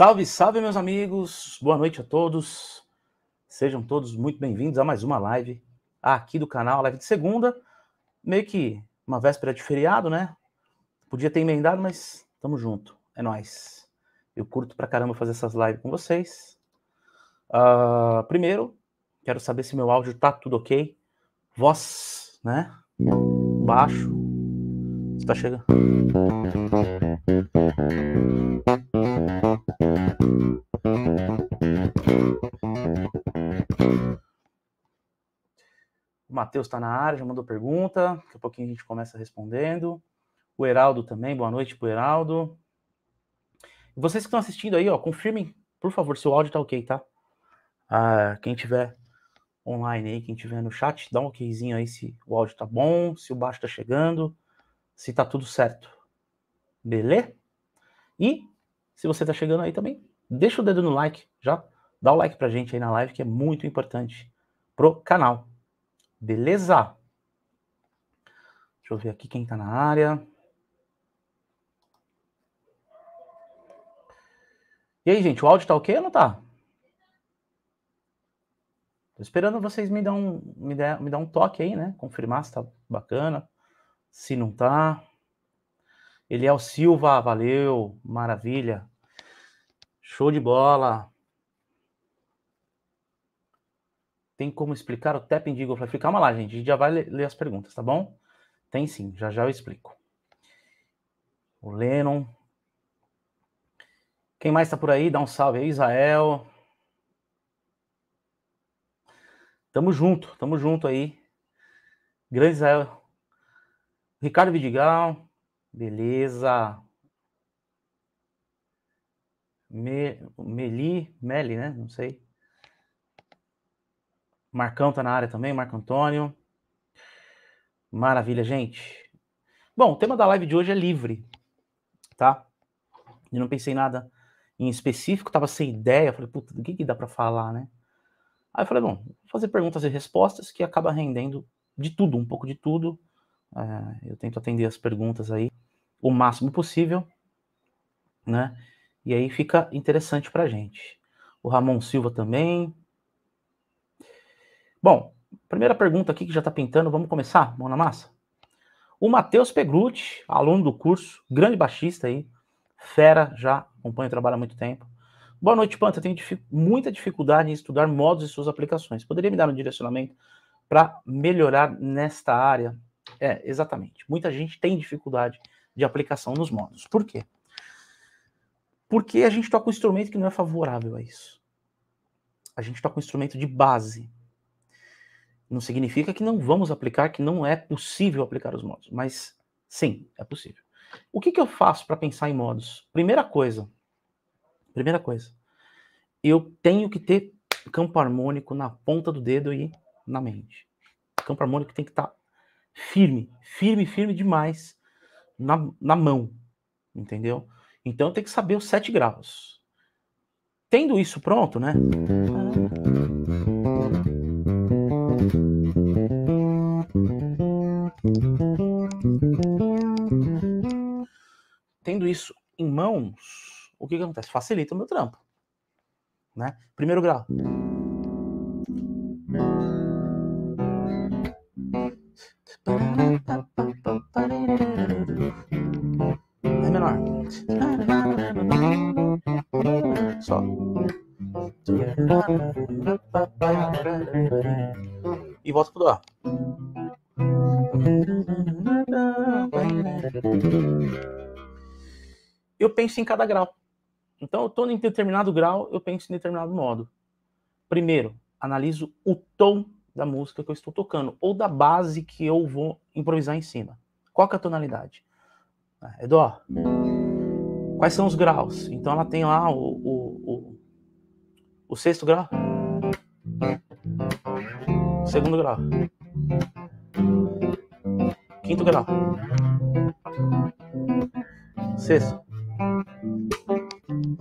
Salve, salve, meus amigos! Boa noite a todos. Sejam todos muito bem-vindos a mais uma live aqui do canal, live de segunda. Meio que uma véspera de feriado, né? Podia ter emendado, mas tamo junto. É nós. Eu curto pra caramba fazer essas lives com vocês. Uh, primeiro, quero saber se meu áudio tá tudo ok. Voz, né? Baixo. Está chegando. Matheus está na área, já mandou pergunta. Daqui a pouquinho a gente começa respondendo. O Heraldo também, boa noite pro Heraldo. Vocês que estão assistindo aí, ó, confirmem, por favor, se o áudio tá ok, tá? Ah, quem tiver online aí, quem tiver no chat, dá um okzinho aí se o áudio tá bom, se o baixo tá chegando, se tá tudo certo. Beleza? E se você tá chegando aí também, deixa o dedo no like, já dá o like a gente aí na live, que é muito importante pro canal. Beleza? Deixa eu ver aqui quem está na área. E aí, gente, o áudio tá ok ou não tá? Tô esperando vocês me dão um, me der, me dar um toque aí, né? Confirmar se tá bacana, se não tá. Eliel Silva, valeu, maravilha. Show de bola. Tem como explicar o tapping de Eagle Fly? Calma lá, gente. A gente já vai ler as perguntas, tá bom? Tem sim, já já eu explico. O Lennon. Quem mais está por aí? Dá um salve aí, Israel. Tamo junto, tamo junto aí. Grande Israel. Ricardo Vidigal. Beleza. Me, Meli, Meli, né? Não sei. Marcão tá na área também, Marco Antônio. Maravilha, gente. Bom, o tema da live de hoje é livre, tá? Eu não pensei nada em específico, tava sem ideia, falei, puta, do que, que dá para falar, né? Aí eu falei, bom, vou fazer perguntas e respostas que acaba rendendo de tudo, um pouco de tudo. É, eu tento atender as perguntas aí o máximo possível, né? E aí fica interessante pra gente. O Ramon Silva também, Bom, primeira pergunta aqui que já está pintando, vamos começar? Mão na massa? O Matheus Pegrucci, aluno do curso, grande baixista aí, fera, já acompanha o trabalho há muito tempo. Boa noite, Panta. Tenho dific... muita dificuldade em estudar modos e suas aplicações. Poderia me dar um direcionamento para melhorar nesta área? É, exatamente. Muita gente tem dificuldade de aplicação nos modos. Por quê? Porque a gente toca um instrumento que não é favorável a isso. A gente toca um instrumento de base. Não significa que não vamos aplicar, que não é possível aplicar os modos, mas sim, é possível. O que, que eu faço para pensar em modos? Primeira coisa, primeira coisa, eu tenho que ter campo harmônico na ponta do dedo e na mente. Campo harmônico tem que estar tá firme, firme, firme demais na, na mão, entendeu? Então tem que saber os sete graus. Tendo isso pronto, né? Uhum. Tendo isso em mãos, o que, que acontece? Facilita o meu trampo. Né? Primeiro grau. Ré menor. Só. E volta pro Dó. Eu penso em cada grau. Então, eu estou em determinado grau, eu penso em determinado modo. Primeiro, analiso o tom da música que eu estou tocando, ou da base que eu vou improvisar em cima. Qual é a tonalidade? É, é dó. Quais são os graus? Então, ela tem lá o, o o sexto grau, segundo grau, quinto grau, sexto,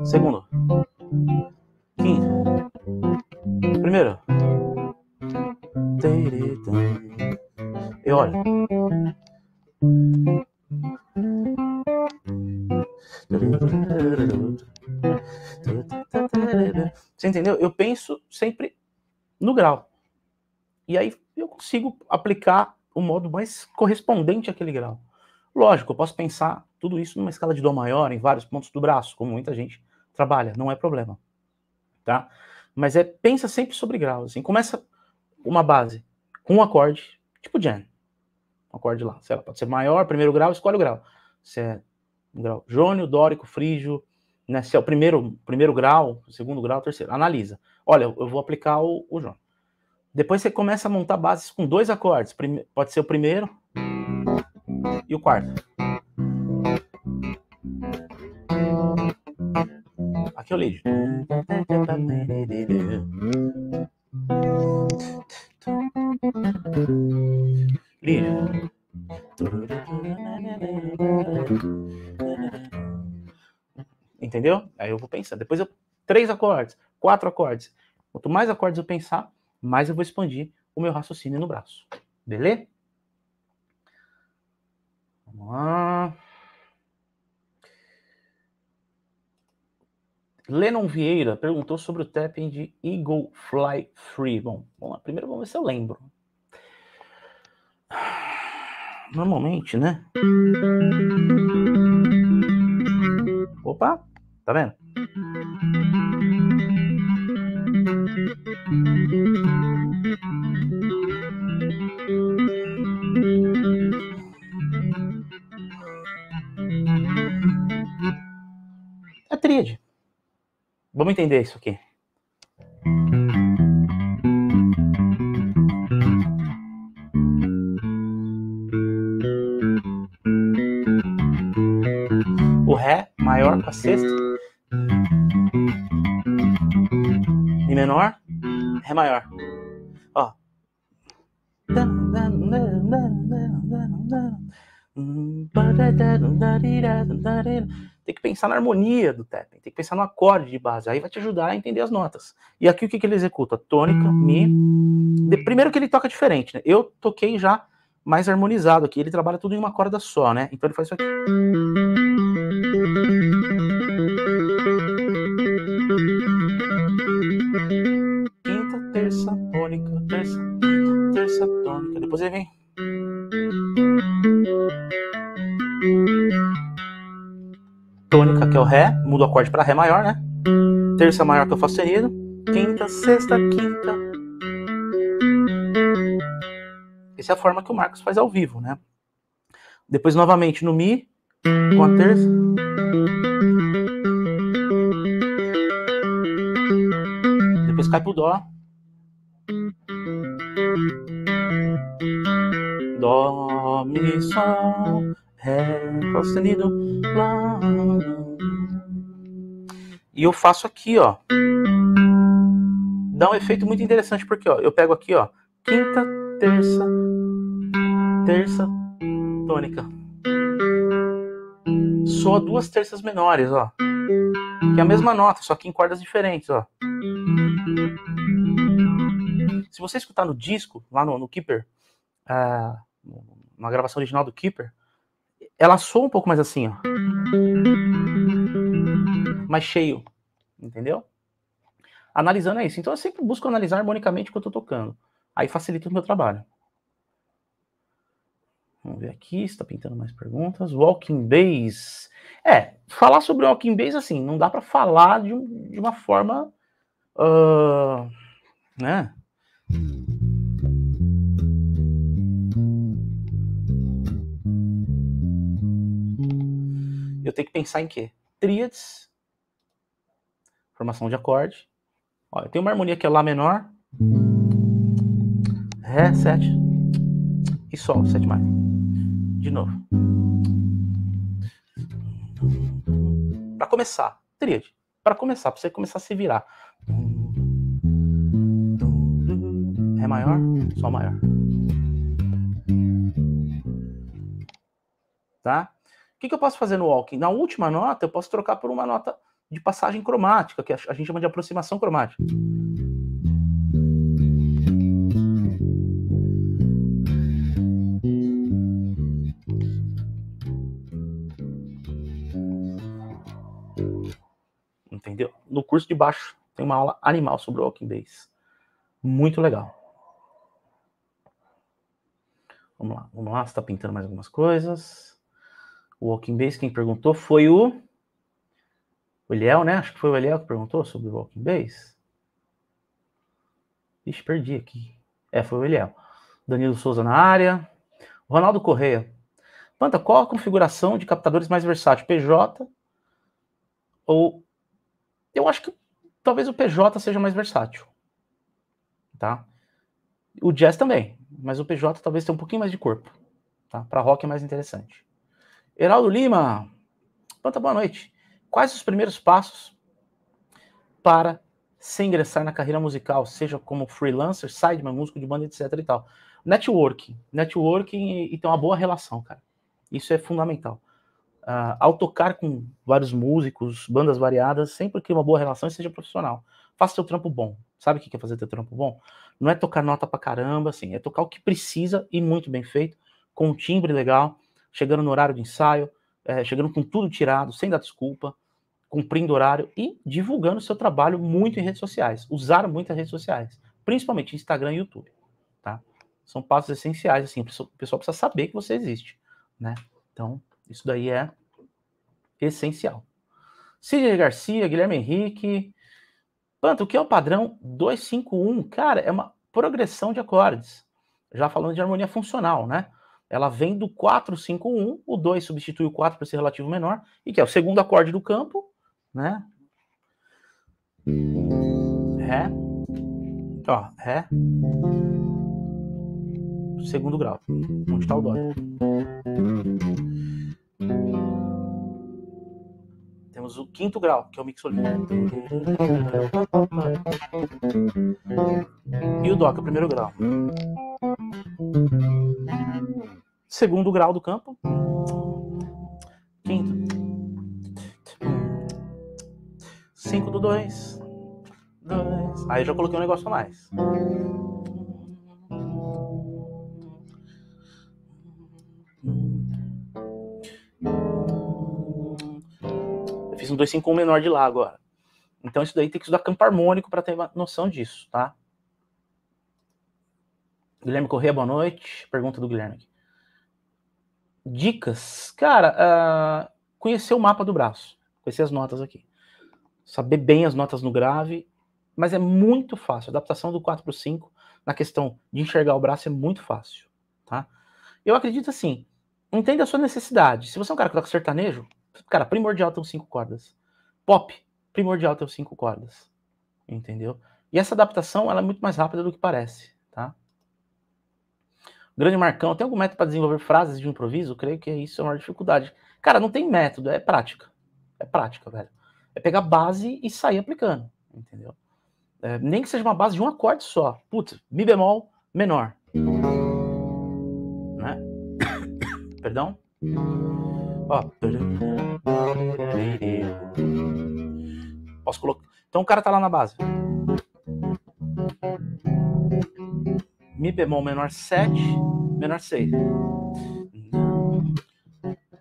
segundo, quinto, primeiro. E olha. Você entendeu? Eu penso sempre no grau. E aí eu consigo aplicar o modo mais correspondente àquele grau. Lógico, eu posso pensar tudo isso numa escala de dó maior, em vários pontos do braço, como muita gente trabalha, não é problema. Tá? Mas é pensa sempre sobre grau, assim, começa uma base com um acorde, tipo jam. Um acorde lá, sei lá, pode ser maior, primeiro grau, escolhe o grau. Se é um grau jônio, dórico, frígio, né, se é o primeiro, primeiro grau, segundo grau, terceiro, analisa. Olha, eu vou aplicar o, o João. Depois você começa a montar bases com dois acordes. Prime, pode ser o primeiro e o quarto. Aqui é o lead. Lead. Entendeu? Aí eu vou pensar. Depois eu. Três acordes, quatro acordes. Quanto mais acordes eu pensar, mais eu vou expandir o meu raciocínio no braço. Beleza? Vamos lá. Lennon Vieira perguntou sobre o tapping de Eagle Fly Free. Bom, vamos lá. Primeiro vamos ver se eu lembro. Normalmente, né? Opa! Tá vendo? É tríade. Vamos entender isso aqui. O Ré maior com a sexta Ré maior. Ó. Tem que pensar na harmonia do tapping, tem que pensar no acorde de base, aí vai te ajudar a entender as notas. E aqui o que, que ele executa? Tônica, Mi. De, primeiro que ele toca diferente, né? Eu toquei já mais harmonizado aqui, ele trabalha tudo em uma corda só, né? Então ele faz isso aqui. Depois ele vem. Tônica, que é o Ré, muda o acorde para Ré maior, né? Terça maior que eu faço sustenido. Quinta, sexta, quinta. Essa é a forma que o Marcos faz ao vivo, né? Depois, novamente, no Mi, com a terça. Depois cai pro Dó. Dó, Mi, Sol, Ré, Fá sustenido, Lá. E eu faço aqui, ó. Dá um efeito muito interessante, porque ó, eu pego aqui, ó, quinta, terça, terça, tônica. Soa duas terças menores, ó. Que é a mesma nota, só que em cordas diferentes, ó. Se você escutar no disco, lá no, no Keeper, uh, uma gravação original do Keeper, ela soa um pouco mais assim, ó. Mais cheio, entendeu? Analisando é isso. Então eu sempre busco analisar harmonicamente o que eu tô tocando. Aí facilita o meu trabalho. Vamos ver aqui, está pintando mais perguntas. Walking Bass. É, falar sobre o Walking Bass, assim, não dá para falar de, de, uma forma. Uh, né? eu tenho que pensar em quê? Tríades, formação de acorde. Ó, eu tenho uma harmonia que é Lá menor, Ré, 7 e Sol, 7 mais. De novo. Para começar, tríade. Para começar, para você começar a se virar. Ré maior, Sol maior. Tá? O que, que eu posso fazer no walking? Na última nota, eu posso trocar por uma nota de passagem cromática, que a gente chama de aproximação cromática. Entendeu? No curso de baixo tem uma aula animal sobre o Walking Bass. Muito legal. Vamos lá, vamos lá, está pintando mais algumas coisas o Walking Base, quem perguntou foi o. O Eliel, né? Acho que foi o Eliel que perguntou sobre o Walking Base. Ixi, perdi aqui. É, foi o Eliel. Danilo Souza na área. Ronaldo Correia. Panta, qual a configuração de captadores mais versátil? PJ ou. Eu acho que talvez o PJ seja mais versátil. Tá? O Jazz também, mas o PJ talvez tenha um pouquinho mais de corpo. Tá? Para rock é mais interessante. Heraldo Lima, planta boa noite. Quais os primeiros passos para se ingressar na carreira musical, seja como freelancer, sideman, músico de banda, etc e tal? Networking, networking e ter uma boa relação, cara. Isso é fundamental. Uh, ao tocar com vários músicos, bandas variadas, sempre que uma boa relação e seja profissional. Faça seu trampo bom. Sabe o que é fazer teu trampo bom? Não é tocar nota pra caramba, assim, é tocar o que precisa e muito bem feito, com um timbre legal, chegando no horário de ensaio, é, chegando com tudo tirado, sem dar desculpa, cumprindo horário e divulgando seu trabalho muito em redes sociais. Usar muitas redes sociais, principalmente Instagram e YouTube, tá? São passos essenciais, assim, o pessoal precisa saber que você existe, né? Então, isso daí é essencial. Sidney Garcia, Guilherme Henrique. Panto, o que é o padrão 251? Cara, é uma progressão de acordes. Já falando de harmonia funcional, né? ela vem do 4-5-1, o 2 substitui o 4 para ser relativo menor, e que é o segundo acorde do campo, né? Ré. Ó, Ré. Segundo grau, onde está o Dó. Temos o quinto grau, que é o mixolim. E o Dó, que é o primeiro grau. Segundo grau do campo. Quinto. Cinco do dois. Dois. Aí já coloquei um negócio a mais. Eu fiz um dois cinco 1 menor de lá agora. Então isso daí tem que estudar campo harmônico para ter uma noção disso, tá? Guilherme Corrêa, boa noite. Pergunta do Guilherme aqui. Dicas. Cara, uh, conhecer o mapa do braço. Conhecer as notas aqui. Saber bem as notas no grave. Mas é muito fácil. A adaptação do 4 para o 5 na questão de enxergar o braço é muito fácil. Tá? Eu acredito assim. Entenda a sua necessidade. Se você é um cara que toca sertanejo, cara, primordial é tem cinco cordas. Pop, primordial é tem cinco cordas. Entendeu? E essa adaptação ela é muito mais rápida do que parece. Grande Marcão, tem algum método para desenvolver frases de improviso? Creio que isso é uma dificuldade. Cara, não tem método, é prática. É prática, velho. É pegar base e sair aplicando, entendeu? É, nem que seja uma base de um acorde só. Putz, Mi bemol menor. Né? Perdão? Ó. Posso colocar. Então o cara tá lá na base. Mi bemol menor 7, menor 6.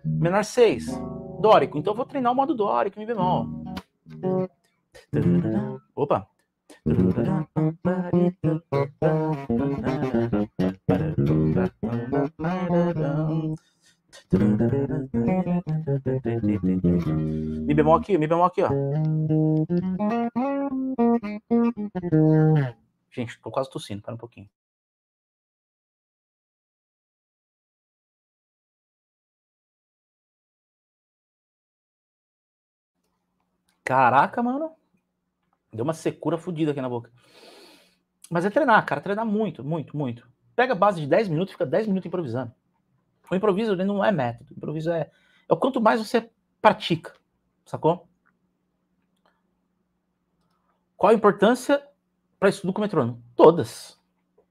Menor 6, dórico. Então eu vou treinar o modo dórico, Mi bemol. Opa! Mi bemol aqui, Mi bemol aqui, ó. Gente, tô quase tossindo, para um pouquinho. Caraca, mano. Deu uma secura fodida aqui na boca. Mas é treinar, cara. Treinar muito, muito, muito. Pega a base de 10 minutos, fica 10 minutos improvisando. O improviso ele não é método. O improviso é. É o quanto mais você pratica. Sacou? Qual a importância para estudo com metrônomo? Todas.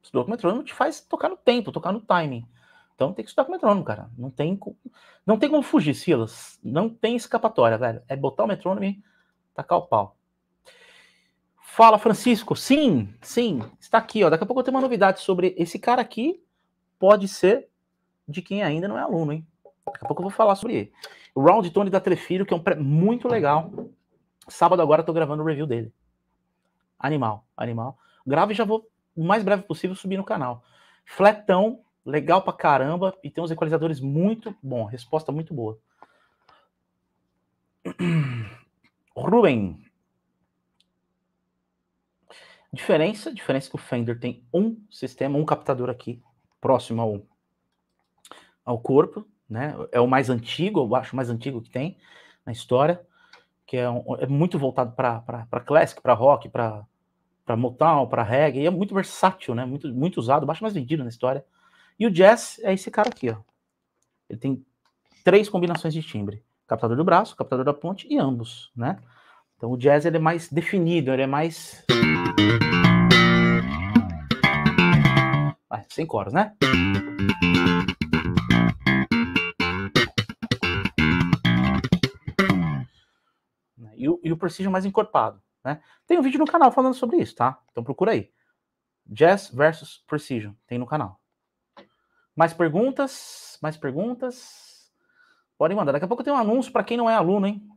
Estudar com metrônomo te faz tocar no tempo, tocar no timing. Então tem que estudar com metrônomo, cara. Não tem, não tem como fugir, Silas. Não tem escapatória, velho. É botar o metrônomo Tacar o pau. Fala, Francisco. Sim, sim, está aqui. Ó. Daqui a pouco eu tenho uma novidade sobre esse cara aqui. Pode ser de quem ainda não é aluno, hein? Daqui a pouco eu vou falar sobre ele. O Round Tony da Trefiro, que é um pré muito legal. Sábado agora eu tô gravando o review dele. Animal, animal. Grave e já vou, o mais breve possível, subir no canal. Fletão, legal pra caramba. E tem uns equalizadores muito bom, resposta muito boa. Ruben. Diferença, diferença que o Fender tem um sistema, um captador aqui próximo ao, ao corpo, né? É o mais antigo, eu acho o mais antigo que tem na história, que é, um, é muito voltado para classic, para rock, para para metal, para reggae, e é muito versátil, né? Muito, muito usado, baixo mais vendido na história. E o jazz é esse cara aqui, ó. Ele tem três combinações de timbre captador do braço, captador da ponte e ambos, né? Então o jazz ele é mais definido, ele é mais ah, sem coros, né? E o, e o precision mais encorpado, né? Tem um vídeo no canal falando sobre isso, tá? Então procura aí. Jazz versus precision, tem no canal. Mais perguntas? Mais perguntas? Podem mandar. Daqui a pouco tem um anúncio para quem não é aluno, hein?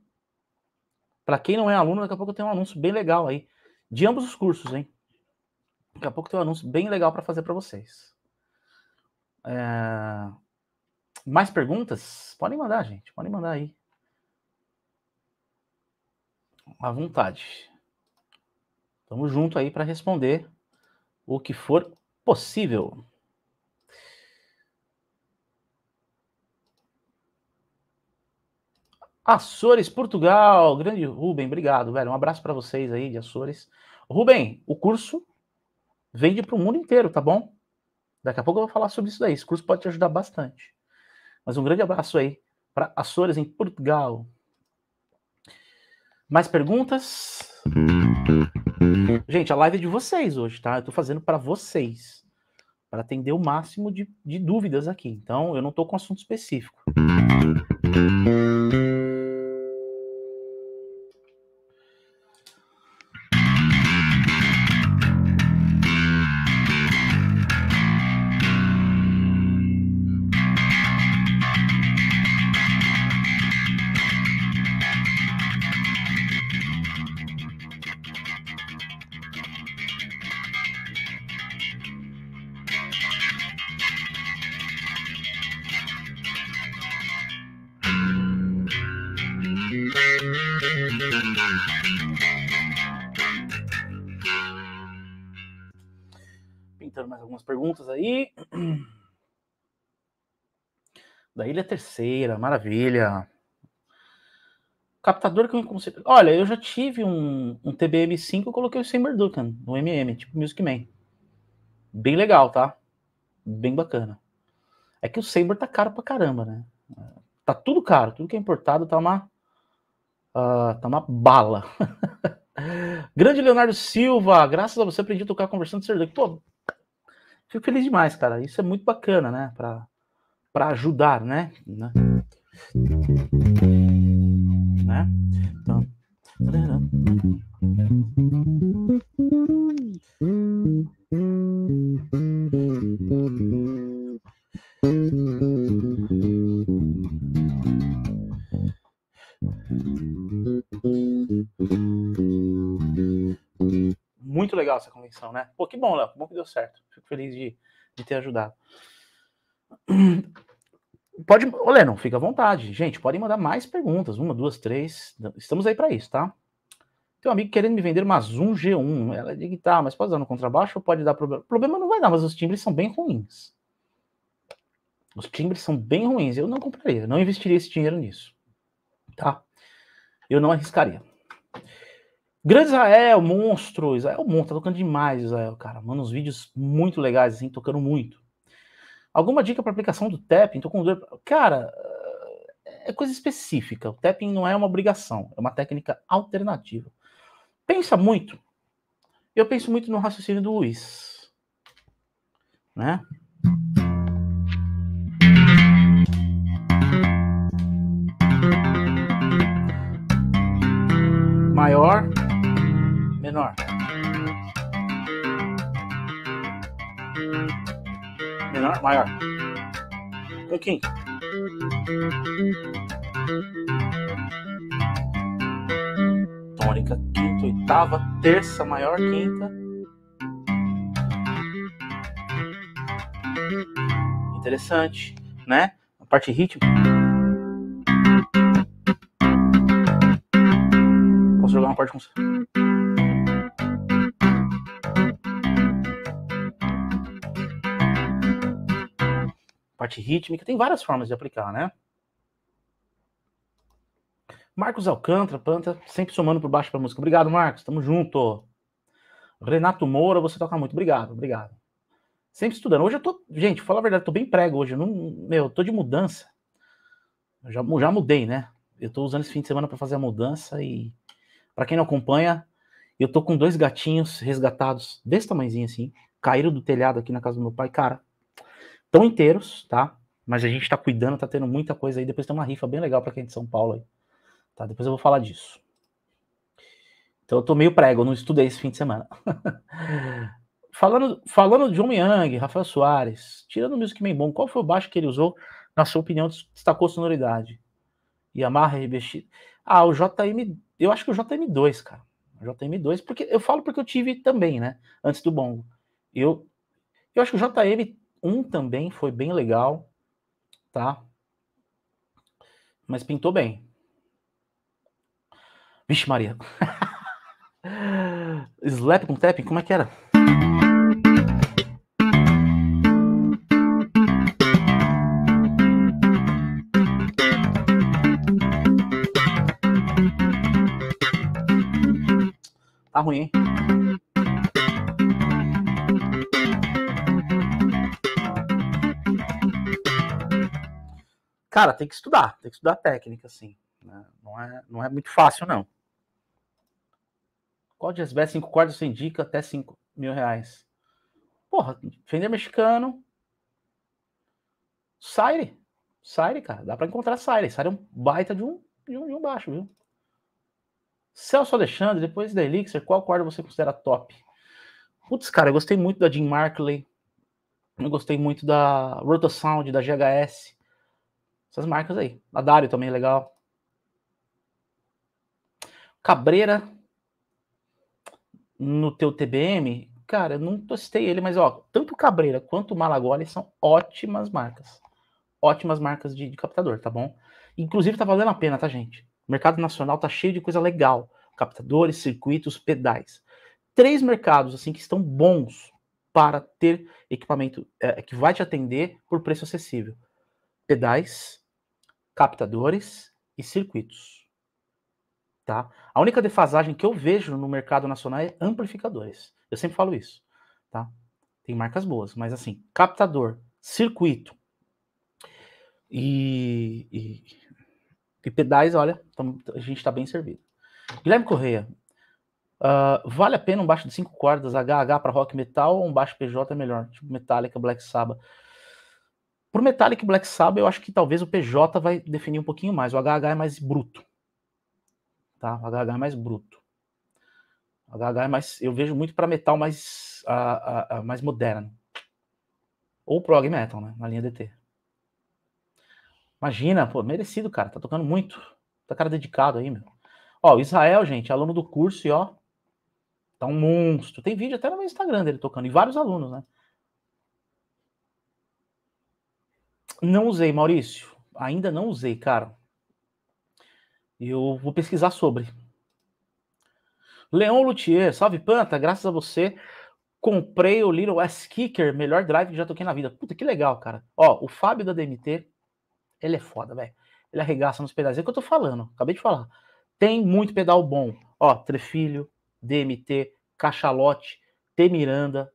Para quem não é aluno, daqui a pouco tem um anúncio bem legal aí. De ambos os cursos, hein? Daqui a pouco tem um anúncio bem legal para fazer para vocês. É... Mais perguntas? Podem mandar, gente. Podem mandar aí. À vontade. Tamo junto aí para responder o que for possível. Açores, Portugal. Grande Rubem, obrigado, velho. Um abraço para vocês aí de Açores. Rubem, o curso vende para o mundo inteiro, tá bom? Daqui a pouco eu vou falar sobre isso daí. Esse curso pode te ajudar bastante. Mas um grande abraço aí para Açores, em Portugal. Mais perguntas? Gente, a live é de vocês hoje, tá? Eu tô fazendo para vocês. Para atender o máximo de, de dúvidas aqui. Então, eu não tô com assunto específico. Ilha Terceira, maravilha. Captador que eu consigo. Olha, eu já tive um, um TBM5, eu coloquei o Sam Dukan, tá? no MM, tipo Music Man. Bem legal, tá? Bem bacana. É que o Saber tá caro pra caramba, né? Tá tudo caro, tudo que é importado tá uma. Uh, tá uma bala. Grande Leonardo Silva, graças a você aprendi a tocar conversando com o Pô, fico feliz demais, cara. Isso é muito bacana, né? Pra, para ajudar, né? né? né? Então... Muito legal essa convenção, né? Pô, que bom, Léo. bom que deu certo. Fico feliz de, de ter ajudado. Pode, ô não fica à vontade. Gente, podem mandar mais perguntas. Uma, duas, três. Estamos aí para isso, tá? Tem um amigo querendo me vender uma Zoom G1. Ela é de guitarra, mas pode dar no contrabaixo ou pode dar problema? Problema não vai dar, mas os timbres são bem ruins. Os timbres são bem ruins. Eu não compraria, não investiria esse dinheiro nisso. Tá? Eu não arriscaria. Grande Israel, monstro. Israel monstro. tá tocando demais, Israel, cara. Manda uns vídeos muito legais, assim, tocando muito. Alguma dica para aplicação do tapping? Tô com dor. Cara, é coisa específica. O tapping não é uma obrigação, é uma técnica alternativa. Pensa muito. Eu penso muito no raciocínio do Luiz. Né? Maior, menor. maior. Um pouquinho. Tônica, quinta, oitava, terça, maior, quinta. Interessante, né? A parte ritmo. Posso jogar uma parte com. parte rítmica, tem várias formas de aplicar, né? Marcos Alcântara, Panta, sempre somando por baixo para música. Obrigado, Marcos, tamo junto. Renato Moura, você toca muito. Obrigado, obrigado. Sempre estudando. Hoje eu tô, gente, fala a verdade, tô bem prego hoje. Eu não, meu, tô de mudança. Eu já, já mudei, né? Eu tô usando esse fim de semana para fazer a mudança e para quem não acompanha, eu tô com dois gatinhos resgatados desse tamanhozinho assim, caíram do telhado aqui na casa do meu pai. Cara, Estão inteiros, tá? Mas a gente está cuidando, tá tendo muita coisa aí. Depois tem uma rifa bem legal para quem é de São Paulo aí. Tá? Depois eu vou falar disso. Então eu tô meio prego, eu não estudei esse fim de semana. falando, falando de John Young, Rafael Soares, tirando o Music Man Bom, qual foi o baixo que ele usou? Na sua opinião, destacou sonoridade? Yamaha RBX. Ah, o JM. Eu acho que o JM2, cara. O JM2, porque eu falo porque eu tive também, né? Antes do Bongo. Eu, eu acho que o JM um também foi bem legal, tá? Mas pintou bem. Vixe Maria. Slap com tapping? Como é que era? Tá ruim, hein? cara, tem que estudar, tem que estudar técnica, assim. Né? Não, é, não é muito fácil, não. Qual de SBF 5 quartos você indica até 5 mil reais? Porra, Fender mexicano. Sire. Sire, cara. Dá pra encontrar Sire. Sire é um baita de um, de um, de um baixo, viu? Celso Alexandre, depois da Elixir, qual corda você considera top? Putz, cara, eu gostei muito da Jim Markley. Eu gostei muito da Rotosound, da GHS. Essas marcas aí. A Dário também é legal. Cabreira no teu TBM, cara, eu não testei ele, mas ó, tanto Cabreira quanto Malagoli são ótimas marcas. Ótimas marcas de, de captador, tá bom? Inclusive tá valendo a pena, tá, gente? O mercado nacional tá cheio de coisa legal. Captadores, circuitos, pedais. Três mercados assim que estão bons para ter equipamento é, que vai te atender por preço acessível pedais, captadores e circuitos. Tá? A única defasagem que eu vejo no mercado nacional é amplificadores. Eu sempre falo isso. Tá? Tem marcas boas, mas assim, captador, circuito e, e, e pedais, olha, a gente está bem servido. Guilherme Correia, Uh, vale a pena um baixo de cinco cordas HH para rock metal ou um baixo PJ é melhor? Tipo Metallica, Black Sabbath. Pro Metallic Black Sabbath, eu acho que talvez o PJ vai definir um pouquinho mais. O HH é mais bruto. Tá? O HH é mais bruto. O HH é mais. Eu vejo muito para metal mais, mais moderno. Ou prog metal, né? Na linha DT. Imagina, pô, merecido, cara. Tá tocando muito. Tá cara dedicado aí, meu. Ó, o Israel, gente, aluno do curso e ó. Tá um monstro. Tem vídeo até no meu Instagram dele tocando. E vários alunos, né? Não usei, Maurício. Ainda não usei, cara. Eu vou pesquisar sobre. Leon Luthier, salve Panta, graças a você. Comprei o Little S Kicker, melhor drive que já toquei na vida. Puta, que legal, cara. Ó, o Fábio da DMT, ele é foda, velho. Ele arregaça nos pedais. É o que eu tô falando, acabei de falar. Tem muito pedal bom. Ó, Trefilho, DMT, Cachalote, T Miranda,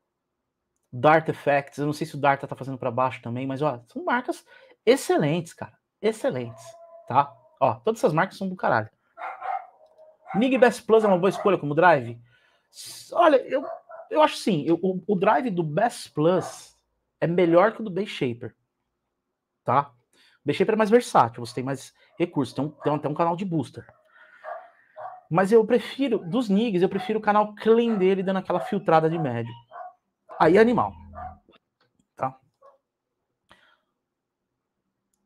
Dart Effects, eu não sei se o Dart tá fazendo para baixo também, mas ó, são marcas excelentes, cara. Excelentes, tá? Ó, todas essas marcas são do caralho. Nig Best Plus é uma boa escolha como drive? Olha, eu, eu acho sim, eu, o, o drive do Best Plus é melhor que o do Base Shaper, tá? O Base Shaper é mais versátil, você tem mais recursos, tem, um, tem até um canal de booster. Mas eu prefiro, dos Nigs, eu prefiro o canal clean dele dando aquela filtrada de médio. Aí é animal. Tá?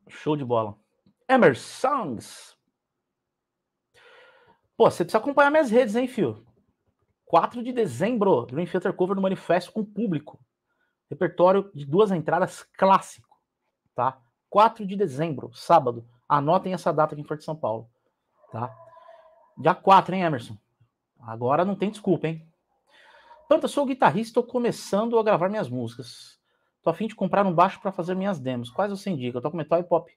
Show de bola. Emerson. Pô, você precisa acompanhar minhas redes, hein, fio? 4 de dezembro, Dream Theater Cover no Manifesto com Público. Repertório de duas entradas clássico, tá? 4 de dezembro, sábado. Anotem essa data aqui em Forte São Paulo, tá? Dia 4, hein, Emerson? Agora não tem desculpa, hein? Panta, sou guitarrista, estou começando a gravar minhas músicas. Tô a fim de comprar um baixo para fazer minhas demos. Quase você indica? Eu com metal e pop.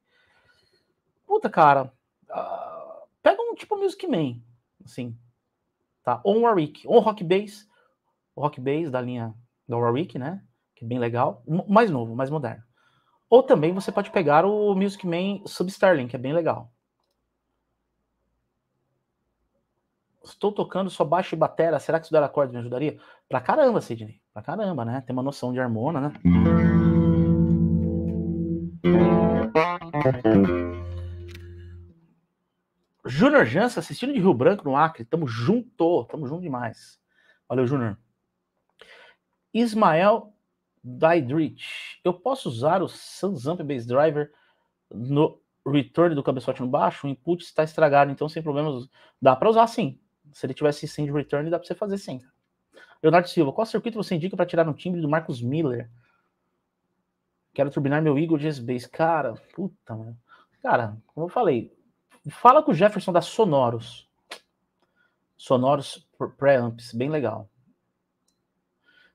Puta, cara. Uh, pega um tipo Music Man, assim. Tá? Ou um Warwick. Ou um Rock Bass. O Rock Bass da linha da Warwick, né? Que é bem legal. Mais novo, mais moderno. Ou também você pode pegar o Music Man Substarling, que é bem legal. estou tocando só baixo e batera, será que estudar acordes me ajudaria? Pra caramba, Sidney, pra caramba, né? Tem uma noção de harmona, né? Júnior Jansa, assistindo de Rio Branco, no Acre, tamo junto, tamo junto demais. Valeu, Júnior. Ismael Daidrich, eu posso usar o Sansamp Bass Driver no return do cabeçote no baixo? O input está estragado, então sem problemas. Dá para usar sim, se ele tivesse send return, dá para você fazer sim. Leonardo Silva, qual circuito você indica para tirar no timbre do Marcos Miller? Quero turbinar meu Eagle de S-Base. Cara, puta, mano. Cara, como eu falei, fala com o Jefferson da Sonoros. Sonoros pré-amps, bem legal.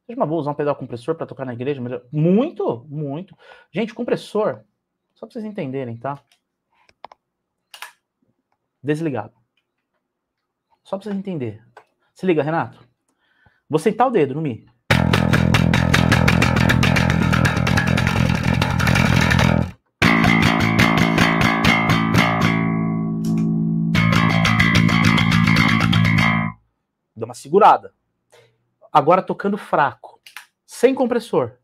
Seja uma boa usar um pedal compressor para tocar na igreja, muito, muito. Gente, compressor, só para vocês entenderem, tá? Desligado. Só pra vocês entenderem. Se liga, Renato. Vou aceitar o dedo no Mi. Dá uma segurada. Agora tocando fraco, sem compressor.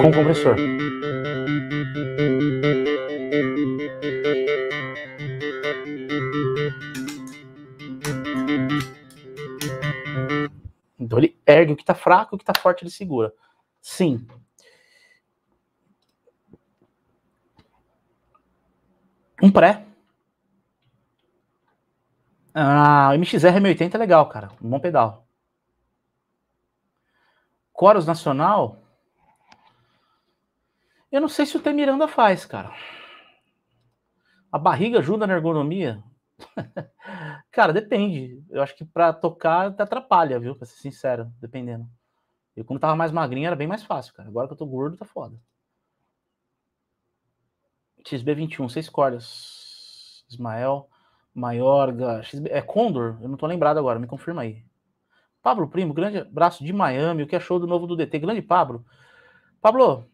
com compressor. Então ele ergue o que está fraco, o que está forte ele segura. Sim. Um pré. Ah, o MXR 1080 é legal, cara. Um bom pedal. Coros Nacional, eu não sei se o T. Miranda faz, cara. A barriga ajuda na ergonomia? cara, depende. Eu acho que para tocar até atrapalha, viu? Pra ser sincero, dependendo. Eu, quando tava mais magrinho, era bem mais fácil, cara. Agora que eu tô gordo, tá foda. XB21, seis cordas. Ismael, Maiorga. XB... É Condor? Eu não tô lembrado agora, me confirma aí. Pablo Primo, grande abraço de Miami. O que achou do novo do DT? Grande Pablo. Pablo,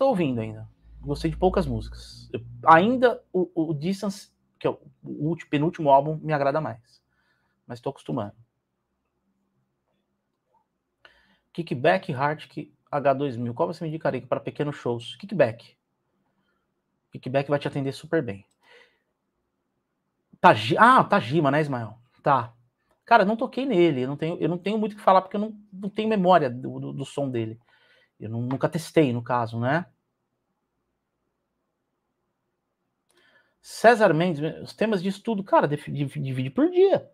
tô ouvindo ainda. Gostei de poucas músicas. Eu, ainda o, o, Distance, que é o, último, penúltimo álbum, me agrada mais. Mas estou acostumando. Kickback Heartic H2000. Qual você me indicaria para pequenos shows? Kickback. Kickback vai te atender super bem. Taj... Ah, Tajima, né, Ismael? Tá. Cara, não toquei nele. Eu não tenho, eu não tenho muito o que falar porque eu não, não tenho memória do, do, do som dele. Eu nunca testei, no caso, né? César Mendes, os temas de estudo, cara, divide por dia.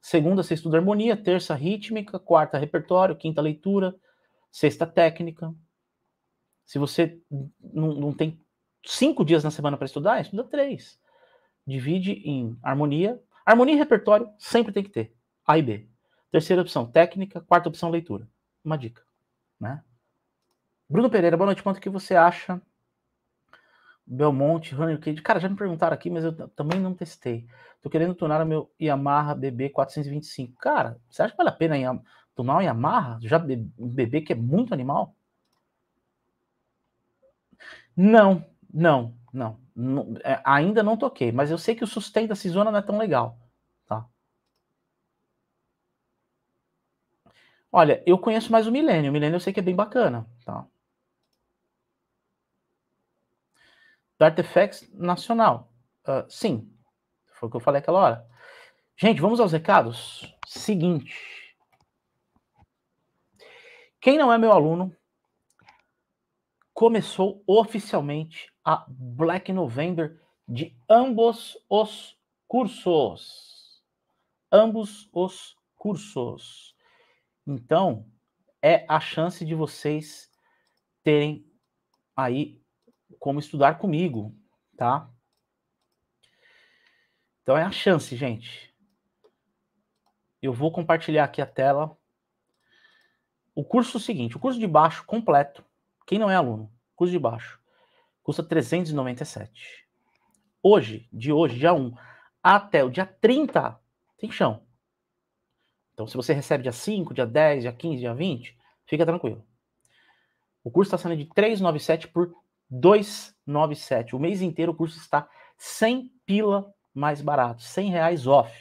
Segunda, você estuda harmonia, terça, rítmica, quarta, repertório, quinta, leitura, sexta, técnica. Se você não, não tem cinco dias na semana para estudar, estuda três. Divide em harmonia. Harmonia e repertório sempre tem que ter. A e B. Terceira opção, técnica. Quarta opção, leitura. Uma dica, né? Bruno Pereira, boa noite. Quanto que você acha? Belmonte, Honeycade. Cara, já me perguntaram aqui, mas eu também não testei. Tô querendo tunar o meu Yamaha BB425. Cara, você acha que vale a pena tunar o Yamaha? Já um BB que é muito animal? Não, não, não. não é, ainda não toquei, mas eu sei que o sustento da Cisona não é tão legal. Tá? Olha, eu conheço mais o Milênio. O Milênio eu sei que é bem bacana. Tá? do Artifacts Nacional. Uh, sim, foi o que eu falei aquela hora. Gente, vamos aos recados? Seguinte. Quem não é meu aluno, começou oficialmente a Black November de ambos os cursos. Ambos os cursos. Então, é a chance de vocês terem aí como estudar comigo, tá? Então é a chance, gente. Eu vou compartilhar aqui a tela. O curso é o seguinte, o curso de baixo completo, quem não é aluno, curso de baixo, custa 397. Hoje, de hoje, dia 1 até o dia 30, tem chão. Então, se você recebe dia 5, dia 10, dia 15, dia 20, fica tranquilo. O curso está saindo de 397 por 297. O mês inteiro o curso está 100 pila mais barato, 100 reais off.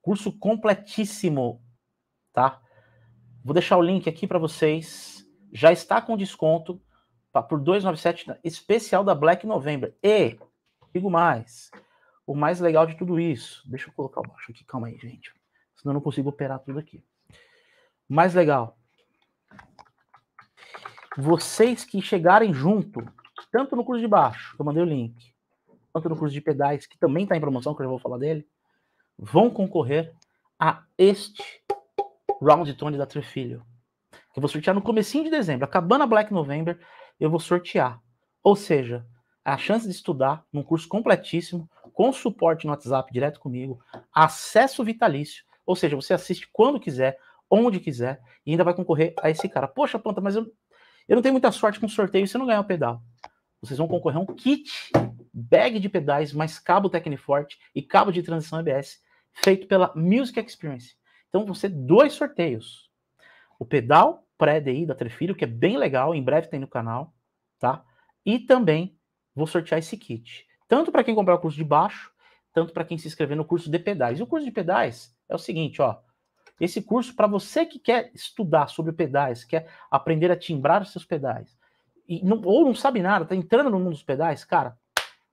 Curso completíssimo, tá? Vou deixar o link aqui para vocês. Já está com desconto para por 297 especial da Black November. E digo mais, o mais legal de tudo isso, deixa eu colocar o baixo aqui, calma aí, gente. Senão eu não consigo operar tudo aqui. Mais legal, vocês que chegarem junto, tanto no curso de baixo, que eu mandei o link, quanto no curso de pedais, que também está em promoção, que eu já vou falar dele, vão concorrer a este Round Tone da Trefilho. Que eu vou sortear no comecinho de dezembro, acabando a Black November, eu vou sortear. Ou seja, a chance de estudar num curso completíssimo, com suporte no WhatsApp direto comigo, acesso vitalício, ou seja, você assiste quando quiser, onde quiser, e ainda vai concorrer a esse cara. Poxa, Planta, mas eu eu não tenho muita sorte com sorteio se não ganhar o pedal. Vocês vão concorrer a um kit, bag de pedais, mais cabo Forte e cabo de transição EBS, feito pela Music Experience. Então vão ser dois sorteios. O pedal pré di da Trefilho, que é bem legal, em breve tem no canal, tá? E também vou sortear esse kit. Tanto para quem comprar o curso de baixo, tanto para quem se inscrever no curso de pedais. E o curso de pedais é o seguinte, ó. Esse curso para você que quer estudar sobre pedais, quer aprender a timbrar seus pedais, e não, ou não sabe nada, está entrando no mundo dos pedais, cara,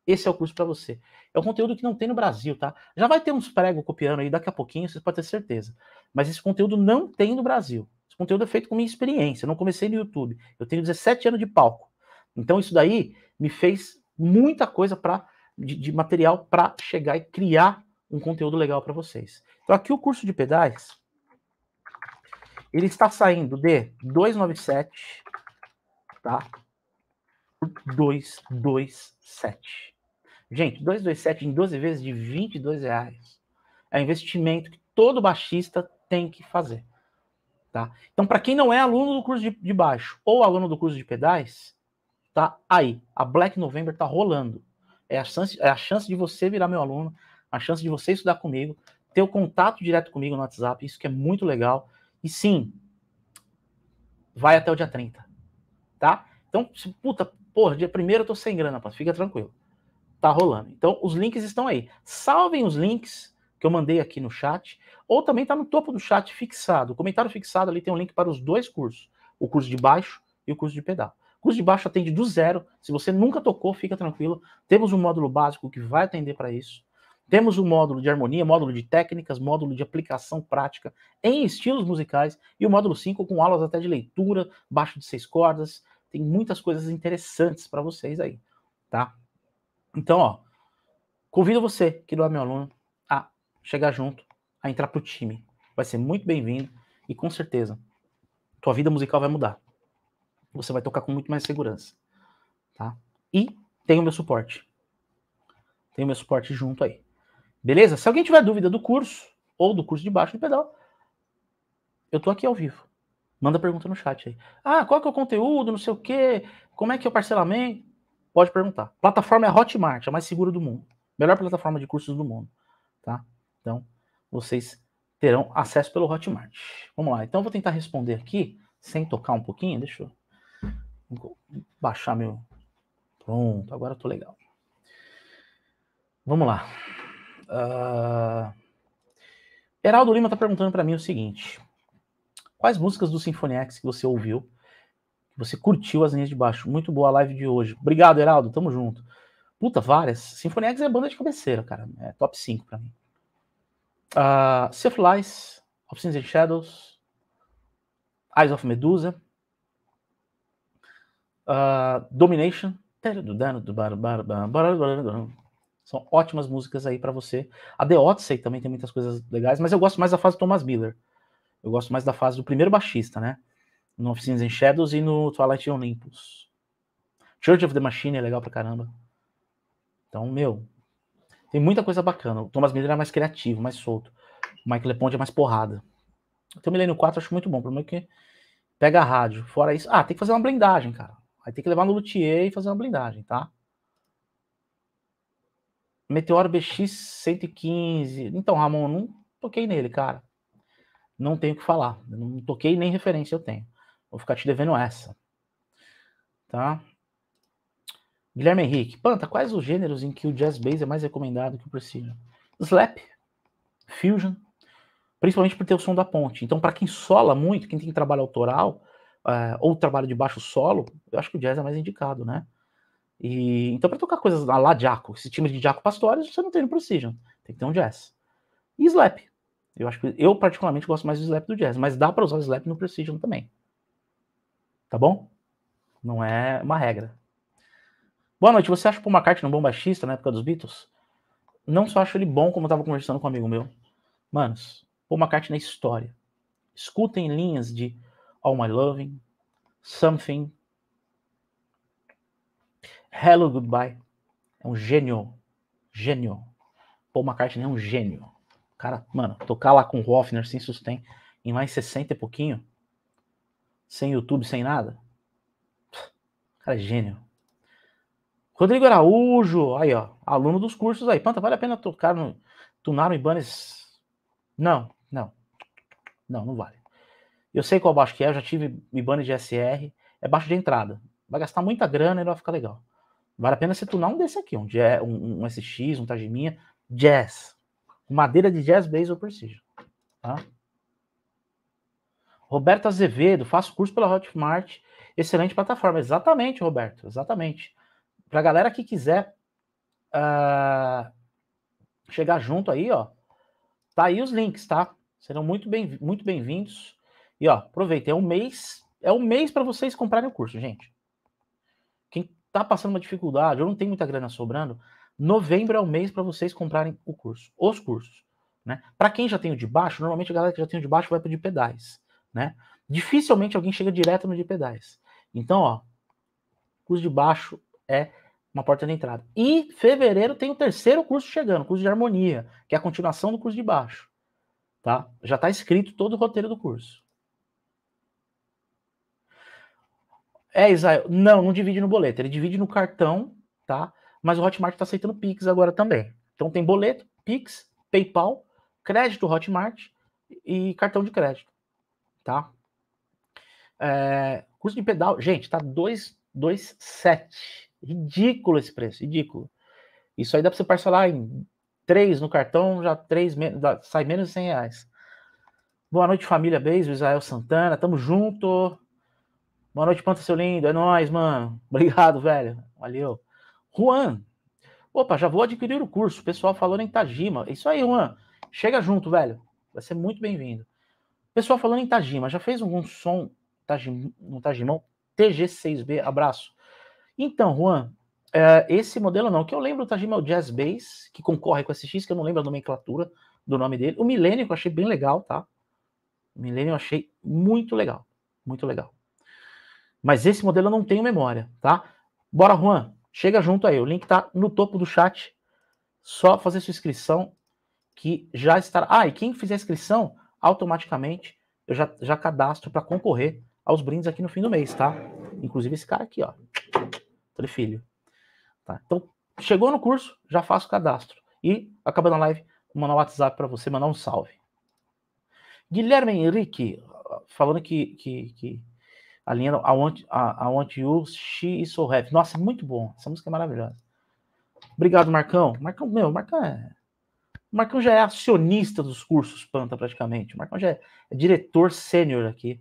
esse é o curso para você. É um conteúdo que não tem no Brasil, tá? Já vai ter uns pregos copiando aí daqui a pouquinho, vocês podem ter certeza. Mas esse conteúdo não tem no Brasil. Esse conteúdo é feito com minha experiência. Eu não comecei no YouTube. Eu tenho 17 anos de palco. Então isso daí me fez muita coisa para de, de material para chegar e criar um conteúdo legal para vocês. Então aqui o curso de pedais ele está saindo de 297, tá? 227. Gente, 227 em 12 vezes de 22 reais. É um investimento que todo baixista tem que fazer. Tá? Então, para quem não é aluno do curso de, de, baixo ou aluno do curso de pedais, tá aí. A Black November tá rolando. É a, chance, é a chance de você virar meu aluno, a chance de você estudar comigo, ter o contato direto comigo no WhatsApp, isso que é muito legal. E sim, vai até o dia 30, tá? Então, se, puta, porra, dia 1 eu tô sem grana, pá, fica tranquilo. Tá rolando. Então, os links estão aí. Salvem os links que eu mandei aqui no chat, ou também tá no topo do chat fixado. O comentário fixado ali tem um link para os dois cursos, o curso de baixo e o curso de pedal. O curso de baixo atende do zero. Se você nunca tocou, fica tranquilo. Temos um módulo básico que vai atender para isso. Temos o um módulo de harmonia, módulo de técnicas, módulo de aplicação prática em estilos musicais e o módulo 5 com aulas até de leitura, baixo de seis cordas. Tem muitas coisas interessantes para vocês aí, tá? Então, ó, convido você que não é meu aluno a chegar junto, a entrar pro time. Vai ser muito bem-vindo e com certeza tua vida musical vai mudar. Você vai tocar com muito mais segurança, tá? E tem o meu suporte. Tem o meu suporte junto aí. Beleza? Se alguém tiver dúvida do curso ou do curso de baixo de pedal, eu tô aqui ao vivo. Manda pergunta no chat aí. Ah, qual que é o conteúdo, não sei o quê, como é que é o parcelamento? Pode perguntar. Plataforma é a Hotmart, é a mais segura do mundo. Melhor plataforma de cursos do mundo, tá? Então, vocês terão acesso pelo Hotmart. Vamos lá. Então, eu vou tentar responder aqui, sem tocar um pouquinho. Deixa eu baixar meu... Pronto, agora eu tô legal. Vamos lá. Uh... Heraldo Lima está perguntando para mim o seguinte: Quais músicas do Symphony X que você ouviu, que você curtiu as linhas de baixo? Muito boa a live de hoje. Obrigado, Heraldo, tamo junto. Puta, várias. Symphony X é banda de cabeceira, cara. É top 5 para mim. Uh, ah, sea of Lies, Of Sins and Shadows, Eyes of Medusa, uh, Domination, são ótimas músicas aí para você. A The Odyssey também tem muitas coisas legais, mas eu gosto mais da fase do Thomas Miller. Eu gosto mais da fase do primeiro baixista, né? No Oficinas and Shadows e no Twilight Olympus. Church of the Machine é legal pra caramba. Então, meu, tem muita coisa bacana. O Thomas Miller é mais criativo, mais solto. O Mike LePond é mais porrada. Então, o Millennium 4 eu acho muito bom. O problema é que pega a rádio. Fora isso. Ah, tem que fazer uma blindagem, cara. Aí tem que levar no luthier e fazer uma blindagem, tá? Meteoro BX 115. Então, Ramon, não toquei nele, cara. Não tenho o que falar. Não toquei nem referência eu tenho. Vou ficar te devendo essa. Tá? Guilherme Henrique. Panta, quais os gêneros em que o jazz bass é mais recomendado que o precision? Slap, fusion, principalmente por ter o som da ponte. Então, para quem sola muito, quem tem trabalho autoral uh, ou trabalho de baixo solo, eu acho que o jazz é mais indicado, né? E, então, para tocar coisas lá de Jaco, esse time de Jaco Pastores, você não tem no Precision. Tem que ter um jazz. E slap. Eu acho que eu particularmente gosto mais do slap do jazz, mas dá para usar o slap no Precision também. Tá bom? Não é uma regra. Boa noite. Você acha o Paul McCartney um bom baixista na época dos Beatles? Não só acho ele bom, como eu tava conversando com um amigo meu. Manos, Paul McCartney é história. Escutem linhas de All My Loving, Something, Hello Goodbye é um gênio. Gênio. Paul McCartney é um gênio. Cara, mano, tocar lá com o Hoffner sem sustém em mais 60 e pouquinho, sem YouTube, sem nada. Cara, é gênio. Rodrigo Araújo, aí ó, aluno dos cursos aí. Panta, vale a pena tocar no tunar no Ibanez? Não, não. Não, não vale. Eu sei qual baixo que é, eu já tive Ibanez de SR, é baixo de entrada. Vai gastar muita grana e não vai ficar legal. Vale a pena você tunar um desse aqui, um, jazz, um, um SX, um Tajiminha jazz. Madeira de jazz base ou precision. Tá? Roberto Azevedo, faço curso pela Hotmart. Excelente plataforma. Exatamente, Roberto, exatamente. Para a galera que quiser uh, chegar junto aí, ó, tá aí os links, tá? Serão muito bem muito bem-vindos. E ó, aproveitem, é um mês, é um mês para vocês comprarem o curso, gente tá passando uma dificuldade, ou não tem muita grana sobrando, novembro é o mês para vocês comprarem o curso, os cursos. Né? Para quem já tem o de baixo, normalmente a galera que já tem o de baixo vai para de pedais. Né? Dificilmente alguém chega direto no de pedais. Então, ó, curso de baixo é uma porta de entrada. E fevereiro tem o terceiro curso chegando, curso de harmonia, que é a continuação do curso de baixo. Tá? Já tá escrito todo o roteiro do curso. É, Isael. Não, não divide no boleto. Ele divide no cartão, tá? Mas o Hotmart está aceitando Pix agora também. Então tem boleto, Pix, PayPal, crédito Hotmart e cartão de crédito, tá? É, custo de pedal, gente, tá 227. Ridículo esse preço, ridículo. Isso aí dá para você parcelar em 3 no cartão, já três sai menos de 100 reais. Boa noite, família beijo, Israel Santana, tamo junto. Boa noite, Panta, seu lindo. É nóis, mano. Obrigado, velho. Valeu. Juan. Opa, já vou adquirir o curso. O pessoal falando em Tajima. É isso aí, Juan. Chega junto, velho. Vai ser muito bem-vindo. Pessoal falando em Tajima. Já fez algum som Tajim, no Tajimão? TG6B, abraço. Então, Juan, é, esse modelo não. que eu lembro, do Tajima é o Jazz Bass, que concorre com a SX, que eu não lembro a nomenclatura do nome dele. O Millennium eu achei bem legal, tá? O Milênio eu achei muito legal. Muito legal. Mas esse modelo eu não tenho memória, tá? Bora, Juan, chega junto aí. O link tá no topo do chat. Só fazer sua inscrição que já estará. Ah, e quem fizer a inscrição, automaticamente eu já, já cadastro para concorrer aos brindes aqui no fim do mês, tá? Inclusive esse cara aqui, ó. Trefilho. Tá? Então, chegou no curso, já faço o cadastro. E, acabando a live, vou mandar um WhatsApp para você, mandar um salve. Guilherme Henrique, falando que, que, que a linha I Want, I, I want You, She Is So Happy. Nossa, muito bom. Essa música é maravilhosa. Obrigado, Marcão. Marcão, meu, Marcão é... Marcão já é acionista dos cursos Panta, praticamente. O Marcão já é, é diretor sênior aqui.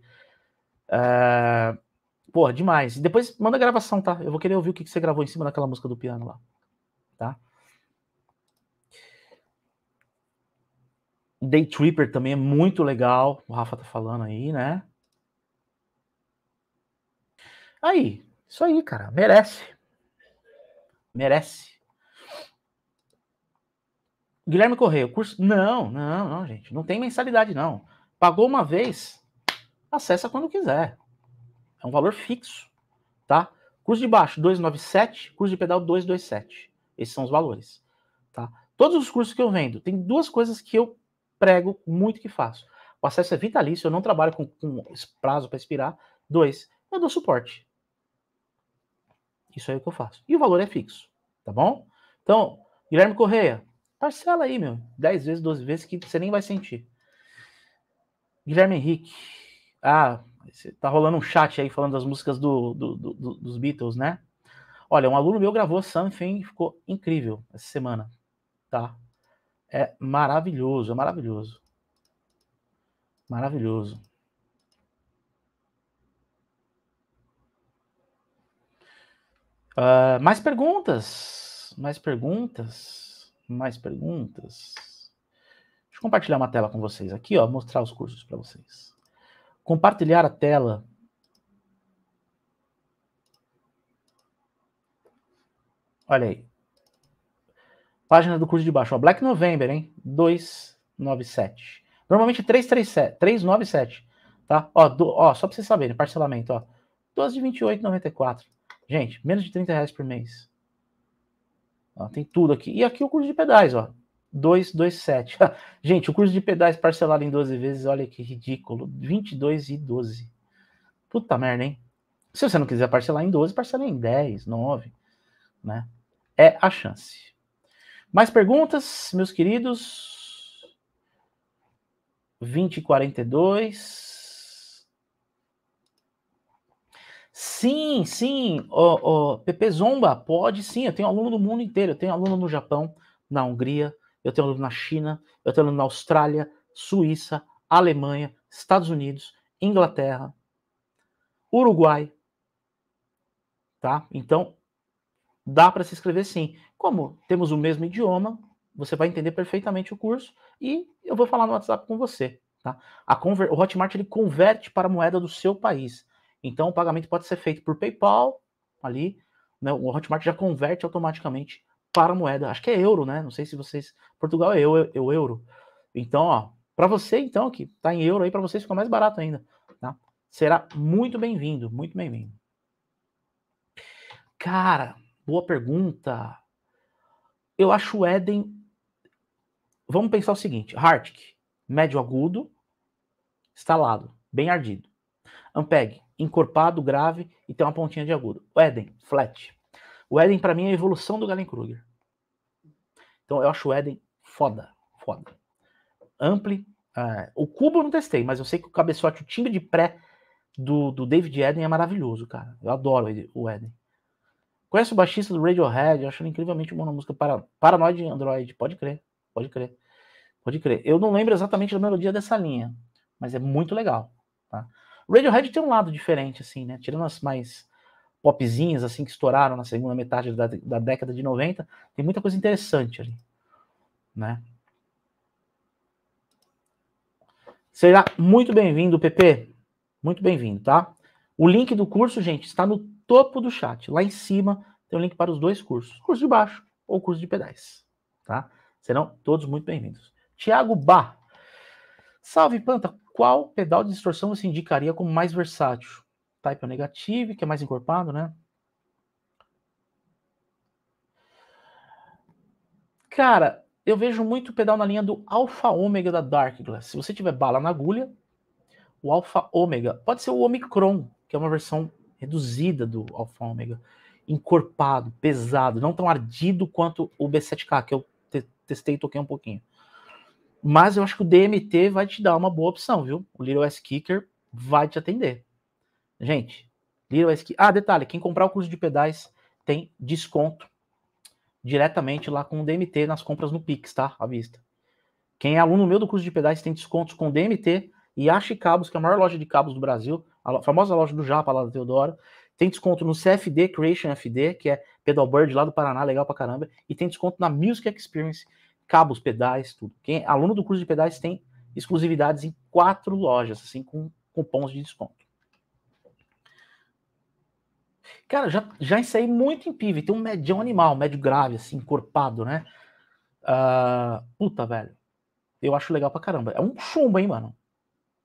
Pô é, porra, demais. Depois manda a gravação, tá? Eu vou querer ouvir o que, que você gravou em cima daquela música do piano lá. Tá? Day Tripper também é muito legal. O Rafa tá falando aí, né? Aí, isso aí, cara, merece. Merece. Guilherme Correia, curso. Não, não, não, gente. Não tem mensalidade, não. Pagou uma vez, acessa quando quiser. É um valor fixo, tá? Curso de baixo, 297. Curso de pedal, 227. Esses são os valores, tá? Todos os cursos que eu vendo, tem duas coisas que eu prego muito que faço. O acesso é vitalício, eu não trabalho com, com prazo para expirar. Dois, eu dou suporte. Isso aí é o que eu faço. E o valor é fixo, tá bom? Então, Guilherme Correia, parcela aí, meu. 10 vezes, 12 vezes, que você nem vai sentir. Guilherme Henrique. Ah, tá rolando um chat aí falando das músicas do, do, do, dos Beatles, né? Olha, um aluno meu gravou Something, ficou incrível essa semana, tá? É maravilhoso, é maravilhoso. Maravilhoso. Uh, mais perguntas? Mais perguntas? Mais perguntas? Deixa eu compartilhar uma tela com vocês aqui, ó, mostrar os cursos para vocês. Compartilhar a tela. Olha aí. Página do curso de baixo, ó, Black November, hein? 297. Normalmente 337, 397, tá? Ó, do, ó só para vocês saberem, parcelamento, ó. 12 de 28,94. Gente, menos de 30 reais por mês. Ó, tem tudo aqui. E aqui o curso de pedais, ó. 227. Gente, o curso de pedais parcelado em 12 vezes, olha que ridículo. 22 e 12. Puta merda, hein? Se você não quiser parcelar em 12, parcela em 10, 9, né? É a chance. Mais perguntas, meus queridos? 20 e 42. Sim, sim, oh, oh, Pepe Zomba, pode sim. Eu tenho aluno do mundo inteiro. Eu tenho aluno no Japão, na Hungria, eu tenho aluno na China, eu tenho aluno na Austrália, Suíça, Alemanha, Estados Unidos, Inglaterra, Uruguai. Tá? Então, dá para se inscrever sim. Como temos o mesmo idioma, você vai entender perfeitamente o curso e eu vou falar no WhatsApp com você. Tá? A conver... O Hotmart ele converte para a moeda do seu país. Então o pagamento pode ser feito por PayPal ali, né? O Hotmart já converte automaticamente para moeda. Acho que é euro, né? Não sei se vocês Portugal é eu, eu, é euro. Então, ó, para você então que tá em euro aí para vocês fica mais barato ainda, tá? Será muito bem-vindo, muito bem-vindo. Cara, boa pergunta. Eu acho o Eden Vamos pensar o seguinte, Hartic, médio agudo, instalado, bem ardido. Ampeg, encorpado, grave e tem uma pontinha de agudo. O Eden, flat. O Eden, para mim, é a evolução do Galen-Kruger. Então, eu acho o Eden foda, foda. Ampli. É, o cubo eu não testei, mas eu sei que o cabeçote, o timbre de pré do, do David Eden é maravilhoso, cara. Eu adoro o Eden. Conhece o baixista do Radiohead? Eu acho ele incrivelmente bom na música para, Paranoid Android. Pode crer, pode crer. Pode crer. Eu não lembro exatamente da melodia dessa linha, mas é muito legal. Tá? Radiohead tem um lado diferente, assim, né? Tirando as mais popzinhas, assim, que estouraram na segunda metade da, da década de 90, tem muita coisa interessante ali, né? Será muito bem-vindo, PP. Muito bem-vindo, tá? O link do curso, gente, está no topo do chat. Lá em cima tem o link para os dois cursos. Curso de baixo ou curso de pedais, tá? Serão todos muito bem-vindos. Tiago Bar, Salve, Panta! Qual pedal de distorção você indicaria como mais versátil? Type negativo, que é mais encorpado, né? Cara, eu vejo muito pedal na linha do Alpha Ômega da Dark Glass. Se você tiver bala na agulha, o Alpha Ômega. Pode ser o Omicron, que é uma versão reduzida do Alpha Ômega. Encorpado, pesado, não tão ardido quanto o B7K, que eu te testei e toquei um pouquinho. Mas eu acho que o DMT vai te dar uma boa opção, viu? O Little S Kicker vai te atender. Gente, Little S Kicker. Ah, detalhe: quem comprar o curso de pedais tem desconto diretamente lá com o DMT nas compras no Pix, tá? À vista. Quem é aluno meu do curso de pedais tem descontos com o DMT e Ache Cabos, que é a maior loja de cabos do Brasil, a famosa loja do Japa lá da Teodoro. Tem desconto no CFD Creation FD, que é Pedalbird lá do Paraná, legal pra caramba. E tem desconto na Music Experience, cabos, pedais, tudo. Quem é aluno do curso de pedais tem exclusividades em quatro lojas, assim, com cupons de desconto. Cara, já, já ensaiei muito em PIV. Tem um médio animal, médio grave, assim, encorpado, né? Uh, puta, velho. Eu acho legal pra caramba. É um chumbo, hein, mano?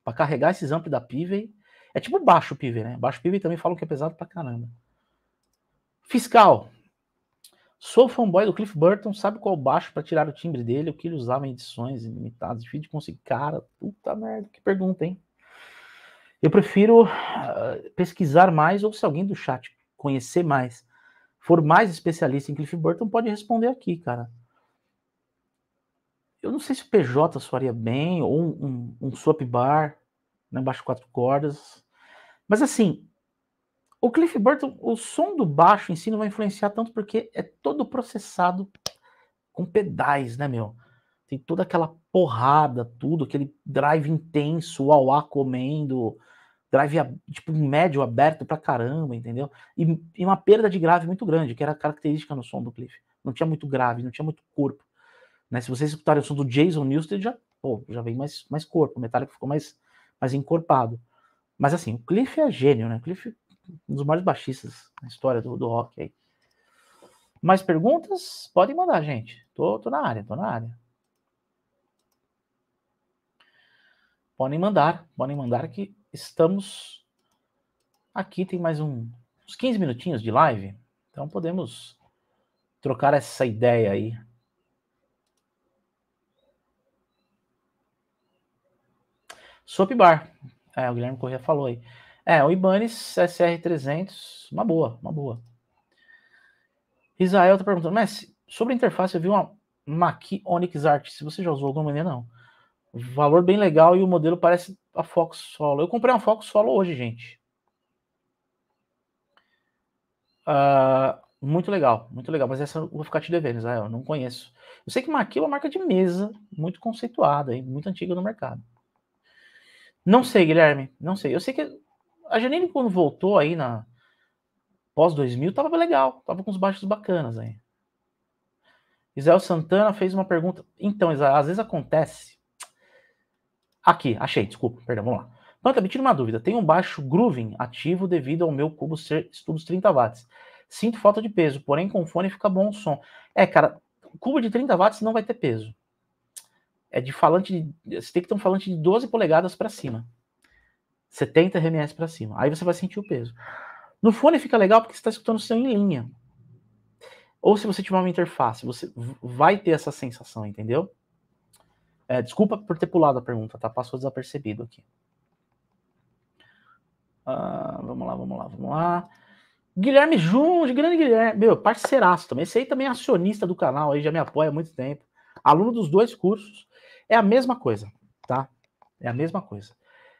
Pra carregar esses amplos da PIV. É tipo baixo PIV, né? Baixo PIV também falam que é pesado pra caramba. Fiscal. Sou fanboy do Cliff Burton, sabe qual baixo para tirar o timbre dele, o que ele usava em edições limitadas, difícil de conseguir. Cara, puta merda, que pergunta, hein? Eu prefiro uh, pesquisar mais, ou se alguém do chat conhecer mais, for mais especialista em Cliff Burton, pode responder aqui, cara. Eu não sei se o PJ soaria bem, ou um, um, um swap bar, né, baixo quatro cordas. Mas assim, o Cliff Burton, o som do baixo em si não vai influenciar tanto porque é todo processado com pedais, né, meu? Tem toda aquela porrada, tudo, aquele drive intenso, o comendo, drive tipo médio aberto pra caramba, entendeu? E, e, uma perda de grave muito grande, que era característica no som do Cliff. Não tinha muito grave, não tinha muito corpo. Né? Se vocês escutarem o som do Jason Newsted, já, pô, já vem mais, mais corpo, o Metallica ficou mais, mais encorpado. Mas assim, o Cliff é gênio, né? O Cliff um dos maiores baixistas na história do, do rock aí. Mais perguntas? Podem mandar, gente. Tô, tô na área, tô na área. Podem mandar, podem mandar que estamos aqui. Tem mais um, uns 15 minutinhos de live, então podemos trocar essa ideia aí. Soap Bar. É, o Guilherme Corrêa falou aí. É, o Ibanez SR300, uma boa, uma boa. Israel tá perguntando, Messi, sobre a interface eu vi uma Maki Onyx Art, se você já usou alguma maneira, não. Valor bem legal e o modelo parece a Fox Solo. Eu comprei uma Fox Solo hoje, gente. Uh, muito legal, muito legal. Mas essa eu vou ficar te devendo, Israel. Eu não conheço. Eu sei que Maqui é uma marca de mesa muito conceituada e muito antiga no mercado. Não sei, Guilherme. Não sei. Eu sei que a Janine, quando voltou aí na pós 2000, tava legal, tava com os baixos bacanas aí. Isael Santana fez uma pergunta. Então, Isael, às vezes acontece. Aqui, achei, desculpa, perdão, vamos lá. Panta, me tira uma dúvida. Tem um baixo grooving ativo devido ao meu cubo ser estudos 30 watts. Sinto falta de peso, porém com fone fica bom o som. É, cara, cubo de 30 watts não vai ter peso. É de falante de. Você tem que ter um falante de 12 polegadas para cima. 70 RMS para cima. Aí você vai sentir o peso. No fone fica legal porque você está escutando o som em linha. Ou se você tiver uma interface, você vai ter essa sensação, entendeu? É, desculpa por ter pulado a pergunta, tá? Passou desapercebido aqui. Ah, vamos lá, vamos lá, vamos lá. Guilherme Junge, grande Guilherme, meu, parceiraço também. Esse aí também é acionista do canal, aí já me apoia há muito tempo. Aluno dos dois cursos. É a mesma coisa, tá? É a mesma coisa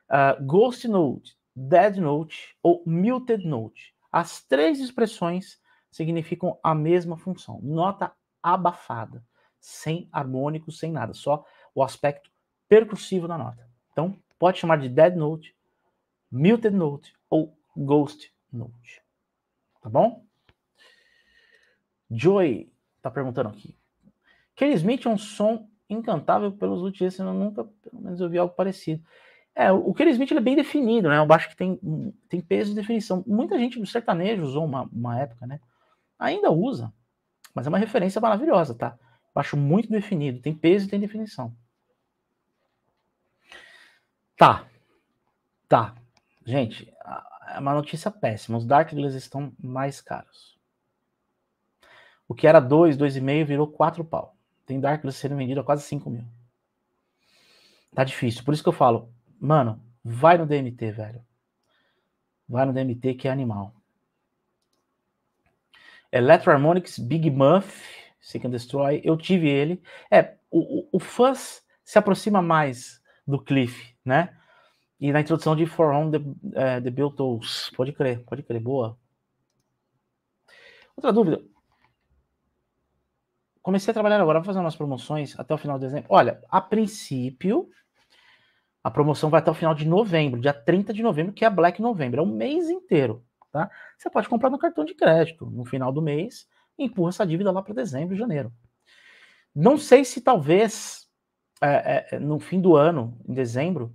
uh, Ghost Note, Dead Note ou Muted Note. As três expressões significam a mesma função. Nota abafada, sem harmônico, sem nada, só o aspecto percussivo da nota. Então, pode chamar de Dead Note, Muted Note ou Ghost Note. Tá bom? Joy tá perguntando aqui. Kelly Smith é um som encantável pelos Luthiers, eu nunca, pelo menos, ouvi vi algo parecido. É, o Kelly Smith é bem definido, né? Eu acho que tem, hum, tem peso e definição. Muita gente do sertanejo usou uma, uma época, né? Ainda usa, mas é uma referência maravilhosa, tá? Eu acho muito definido, tem peso e tem definição. Tá. Tá. Gente, é uma notícia péssima. Os Dark estão mais caros. O que era 2, dois, 2,5 dois virou 4 pau. Tem Dark sendo vendido a quase 5 mil. Tá difícil. Por isso que eu falo, Mano, vai no DMT, velho. Vai no DMT que é animal. Electro Harmonics, Big Muff, Seek and Destroy. Eu tive ele. É, o, o, o fãs se aproxima mais do Cliff, né? E na introdução de For Home The, uh, the Beatles. Pode crer, pode crer. Boa. Outra dúvida. Comecei a trabalhar agora, vou fazer umas promoções até o final de dezembro. Olha, a princípio, a promoção vai até o final de novembro, dia 30 de novembro, que é Black November, é o mês inteiro, tá? Você pode comprar no cartão de crédito, no final do mês, empurra essa dívida lá para dezembro, janeiro. Não sei se talvez é, é, é, no fim do ano, em dezembro,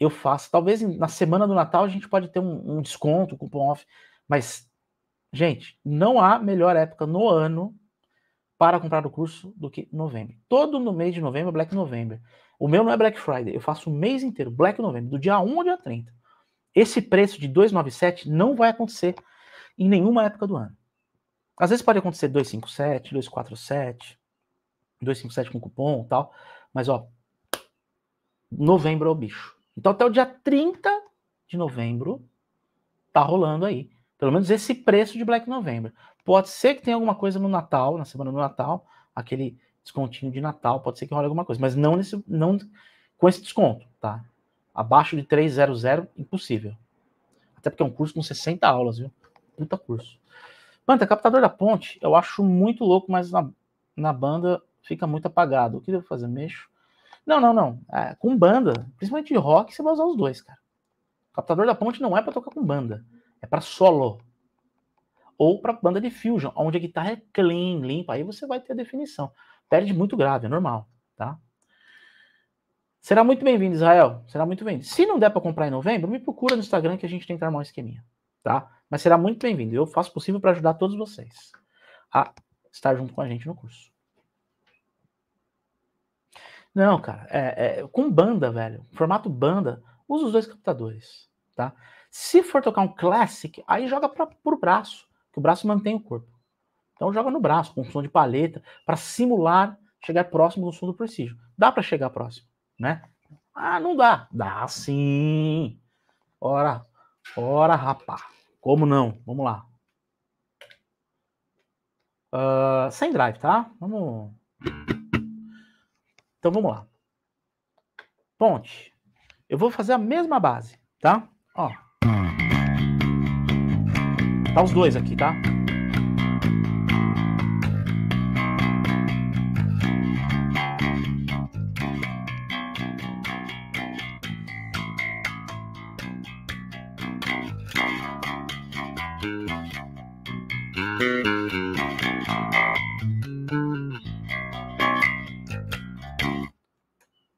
eu faço. Talvez na semana do Natal a gente pode ter um, um desconto, um cupom off. Mas, gente, não há melhor época no ano para comprar o curso do que novembro. Todo no mês de novembro é Black November. O meu não é Black Friday, eu faço o mês inteiro, Black Novembro do dia 1 ao dia 30. Esse preço de 297 não vai acontecer em nenhuma época do ano. Às vezes pode acontecer 257, 247, 257 com cupom e tal, mas ó, novembro é o bicho. Então até o dia 30 de novembro tá rolando aí. Pelo menos esse preço de Black November. Pode ser que tenha alguma coisa no Natal, na semana do Natal, aquele descontinho de Natal, pode ser que role alguma coisa, mas não nesse, não com esse desconto, tá? Abaixo de 300, impossível. Até porque é um curso com 60 aulas, viu? Puta curso. Panta, captador da ponte, eu acho muito louco, mas na, na banda fica muito apagado. O que devo fazer? Mexo? Não, não, não. É, com banda, principalmente de rock, você vai usar os dois, cara. Captador da ponte não é para tocar com banda, é para solo. Ou para banda de fusion, onde a guitarra é clean, limpa, aí você vai ter a definição. Perde muito grave, é normal, tá? Será muito bem-vindo, Israel. Será muito bem-vindo. Se não der para comprar em novembro, me procura no Instagram que a gente tem que armar um esqueminha, tá? Mas será muito bem-vindo. Eu faço possível para ajudar todos vocês a estar junto com a gente no curso. Não, cara, é, é, com banda, velho, formato banda, usa os dois captadores, tá? Se for tocar um classic, aí joga para o braço, que o braço mantém o corpo. Então joga no braço, com som de paleta, para simular chegar próximo do som do Precision. Dá para chegar próximo, né? Ah, não dá. Dá sim. Ora, ora, rapá. Como não? Vamos lá. Uh, sem drive, tá? Vamos. Então vamos lá. Ponte. Eu vou fazer a mesma base, tá? Ó. Tá os dois aqui, tá?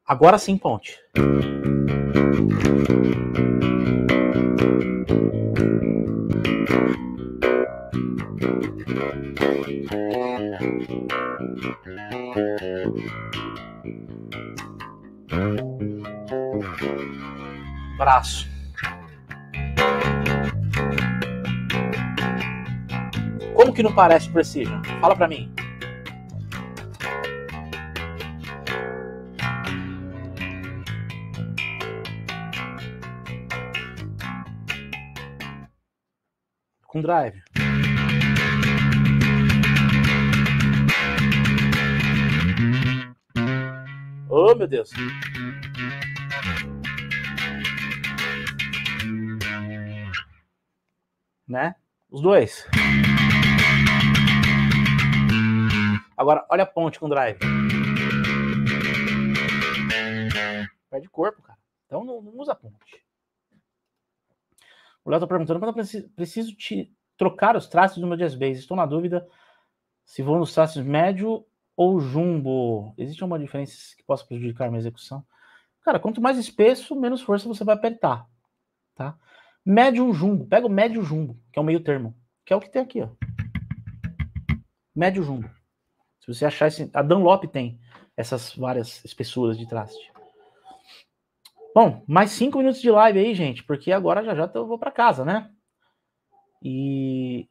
Agora sim, Ponte. Braço. Como que não parece Precision? Fala pra mim. com drive. Oh, meu Deus. Né? Os dois. Agora, olha a ponte com drive. de corpo, cara. Então não, não usa ponte. O Léo está perguntando, eu preciso te trocar os traços do meu jazz bass. Estou na dúvida se vou nos traços médio ou jumbo. Existe alguma diferença que possa prejudicar minha execução? Cara, quanto mais espesso, menos força você vai apertar, tá? Médio jumbo, pega o médio jumbo, que é o meio termo, que é o que tem aqui, ó. Médio jumbo. Se você achar esse, a Dunlop tem essas várias espessuras de traste. Bom, mais cinco minutos de live aí, gente, porque agora já já eu vou para casa, né? E.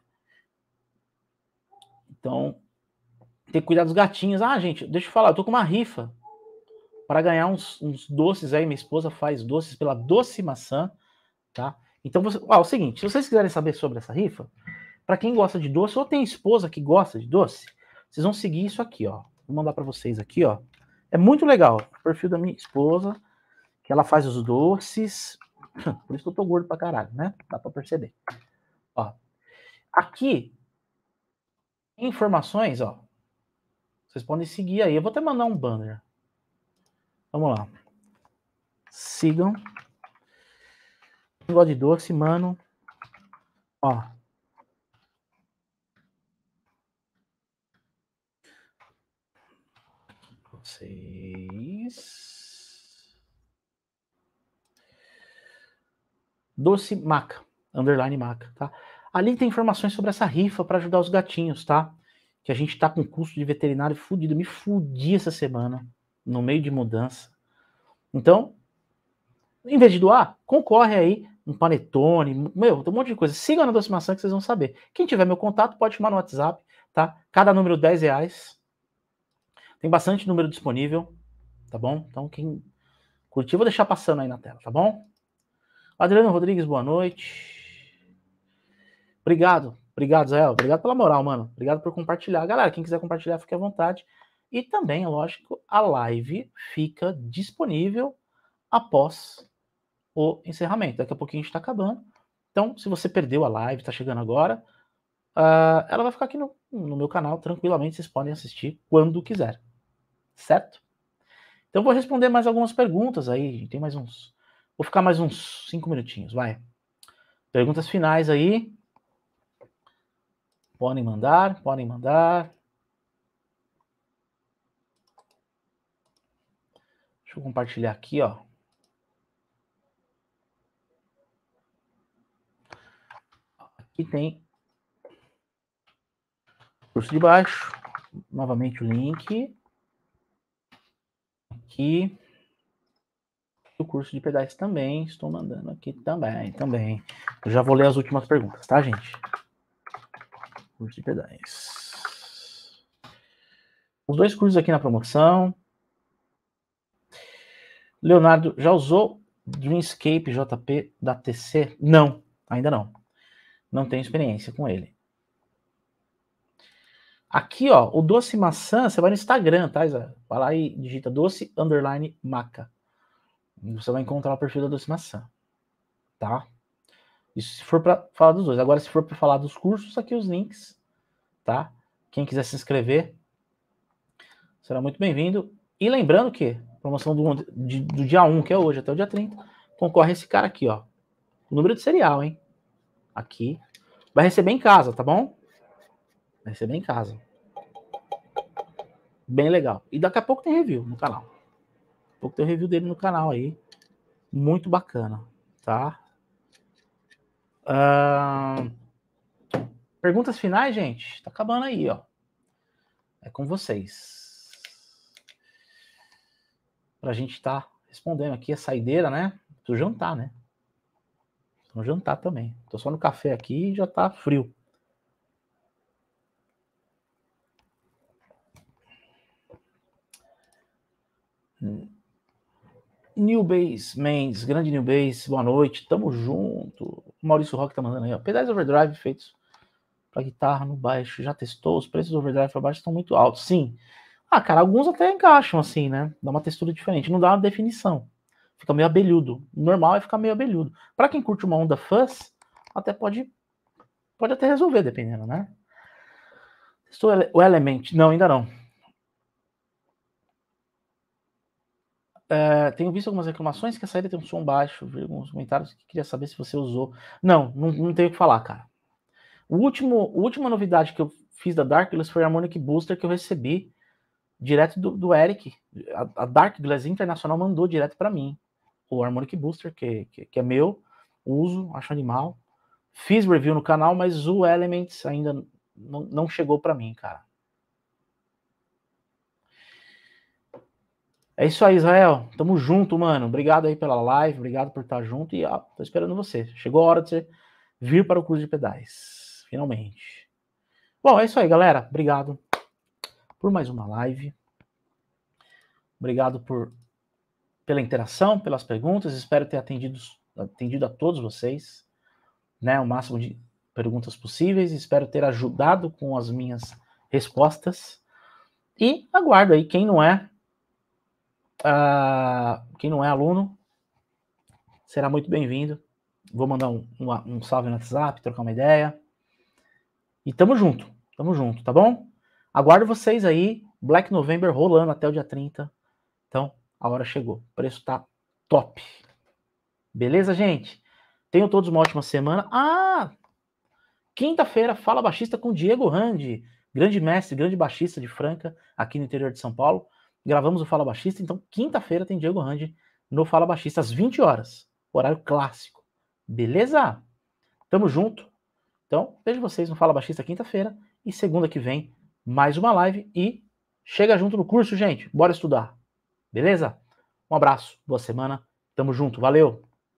Então, ter que cuidar dos gatinhos. Ah, gente, deixa eu falar, eu tô com uma rifa para ganhar uns, uns, doces aí. Minha esposa faz doces pela Doce Maçã, tá? Então, você, ah, é o seguinte, se vocês quiserem saber sobre essa rifa, para quem gosta de doce ou tem esposa que gosta de doce, vocês vão seguir isso aqui, ó. Vou mandar para vocês aqui, ó. É muito legal. O perfil da minha esposa que ela faz os doces. Por isso que eu tô gordo pra caralho, né? Dá pra perceber. Ó. Aqui, informações, ó. Vocês podem seguir aí. Eu vou até mandar um banner. Vamos lá. Sigam. Quem gosta de doce, mano. Ó. Vocês. Doce Maca, underline Maca, tá? Ali tem informações sobre essa rifa para ajudar os gatinhos, tá? Que a gente tá com custo de veterinário fudido. Me fudi essa semana, no meio de mudança. Então, em vez de doar, concorre aí um panetone, meu, tem um monte de coisa. Siga na Doce Maçã que vocês vão saber. Quem tiver meu contato, pode chamar no WhatsApp, tá? Cada número 10 reais. Tem bastante número disponível, tá bom? Então, quem curtiu, vou deixar passando aí na tela, tá bom? Adriano Rodrigues, boa noite. Obrigado, obrigado, Israel. Obrigado pela moral, mano. Obrigado por compartilhar. Galera, quem quiser compartilhar, fique à vontade. E também, é lógico, a live fica disponível após o encerramento. Daqui a pouquinho a gente está acabando. Então, se você perdeu a live, está chegando agora, uh, ela vai ficar aqui no, no meu canal tranquilamente. Vocês podem assistir quando quiser, certo? Então, vou responder mais algumas perguntas aí. Tem mais uns Vou ficar mais uns cinco minutinhos, vai. Perguntas finais aí. Podem mandar, podem mandar. Deixa eu compartilhar aqui, ó. Aqui tem curso de baixo. Novamente o link. Aqui o curso de pedais também. Estou mandando aqui também, também. Eu já vou ler as últimas perguntas, tá, gente? Curso de pedais. Os dois cursos aqui na promoção. Leonardo, já usou Dreamscape JP da TC? Não, ainda não. Não tenho experiência com ele. Aqui, ó, o Doce Maçã, você vai no Instagram, tá, Isa? Vai lá e digita doce underline maca você vai encontrar o perfil da maçã, tá? Isso se for para falar dos dois. Agora, se for para falar dos cursos, aqui os links, tá? Quem quiser se inscrever, será muito bem-vindo. E lembrando que promoção do, de, do dia 1, que é hoje, até o dia 30, concorre esse cara aqui, ó. O número de serial, hein? Aqui. Vai receber em casa, tá bom? Vai receber em casa. Bem legal. E daqui a pouco tem review no canal pouco tem review dele no canal aí. Muito bacana, tá? Uh... Perguntas finais, gente? Tá acabando aí, ó. É com vocês. Pra gente estar tá respondendo aqui a saideira, né? Do jantar, né? Vamos jantar também. Tô só no café aqui e já tá frio. Hum. Newbase Mendes, grande Newbase, boa noite, tamo junto. Maurício Rock tá mandando aí, ó. Pedais overdrive feitos para guitarra no baixo, já testou? Os preços do overdrive para baixo estão muito altos. Sim. Ah, cara, alguns até encaixam assim, né? Dá uma textura diferente, não dá uma definição. Fica meio abelhudo. normal é ficar meio abelhudo. Para quem curte uma onda fuzz, até pode pode até resolver, dependendo, né? Testou o Element? Não, ainda não. Eh, tenho visto algumas reclamações que a saída tem um som baixo, vi alguns comentários que queria saber se você usou. Não, não, não tenho o que falar, cara. O último, a última novidade que eu fiz da Darkless foi a Harmonic Booster que eu recebi direto do, do Eric. A, a Darkless Internacional mandou direto para mim o Harmonic Booster, que, que, que, é meu, uso, acho animal. Fiz review no canal, mas o Elements ainda não, não chegou para mim, cara. É isso aí, Israel. Tamo junto, mano. Obrigado aí pela live, obrigado por estar junto e ó, tô esperando você. Chegou a hora de você vir para o curso de pedais, finalmente. Bom, é isso aí, galera. Obrigado por mais uma live. Obrigado por pela interação, pelas perguntas. Espero ter atendido, atendido a todos vocês, né, o máximo de perguntas possíveis. Espero ter ajudado com as minhas respostas. E aguardo aí quem não é Uh, quem não é aluno, será muito bem-vindo. Vou mandar um, um, um, salve no WhatsApp, trocar uma ideia. E tamo junto, tamo junto, tá bom? Aguardo vocês aí. Black November rolando até o dia 30. Então, a hora chegou. O preço tá top. Beleza, gente? Tenham todos uma ótima semana. Ah! Quinta-feira, fala baixista com Diego Randi, grande mestre, grande baixista de Franca, aqui no interior de São Paulo gravamos o Fala Baixista, então quinta-feira tem Diego Randi no Fala Baixista às 20 horas, horário clássico. Beleza? Tamo junto. Então, vejo vocês no Fala Baixista quinta-feira e segunda que vem mais uma live e chega junto no curso, gente. Bora estudar. Beleza? Um abraço, boa semana. Tamo junto. Valeu.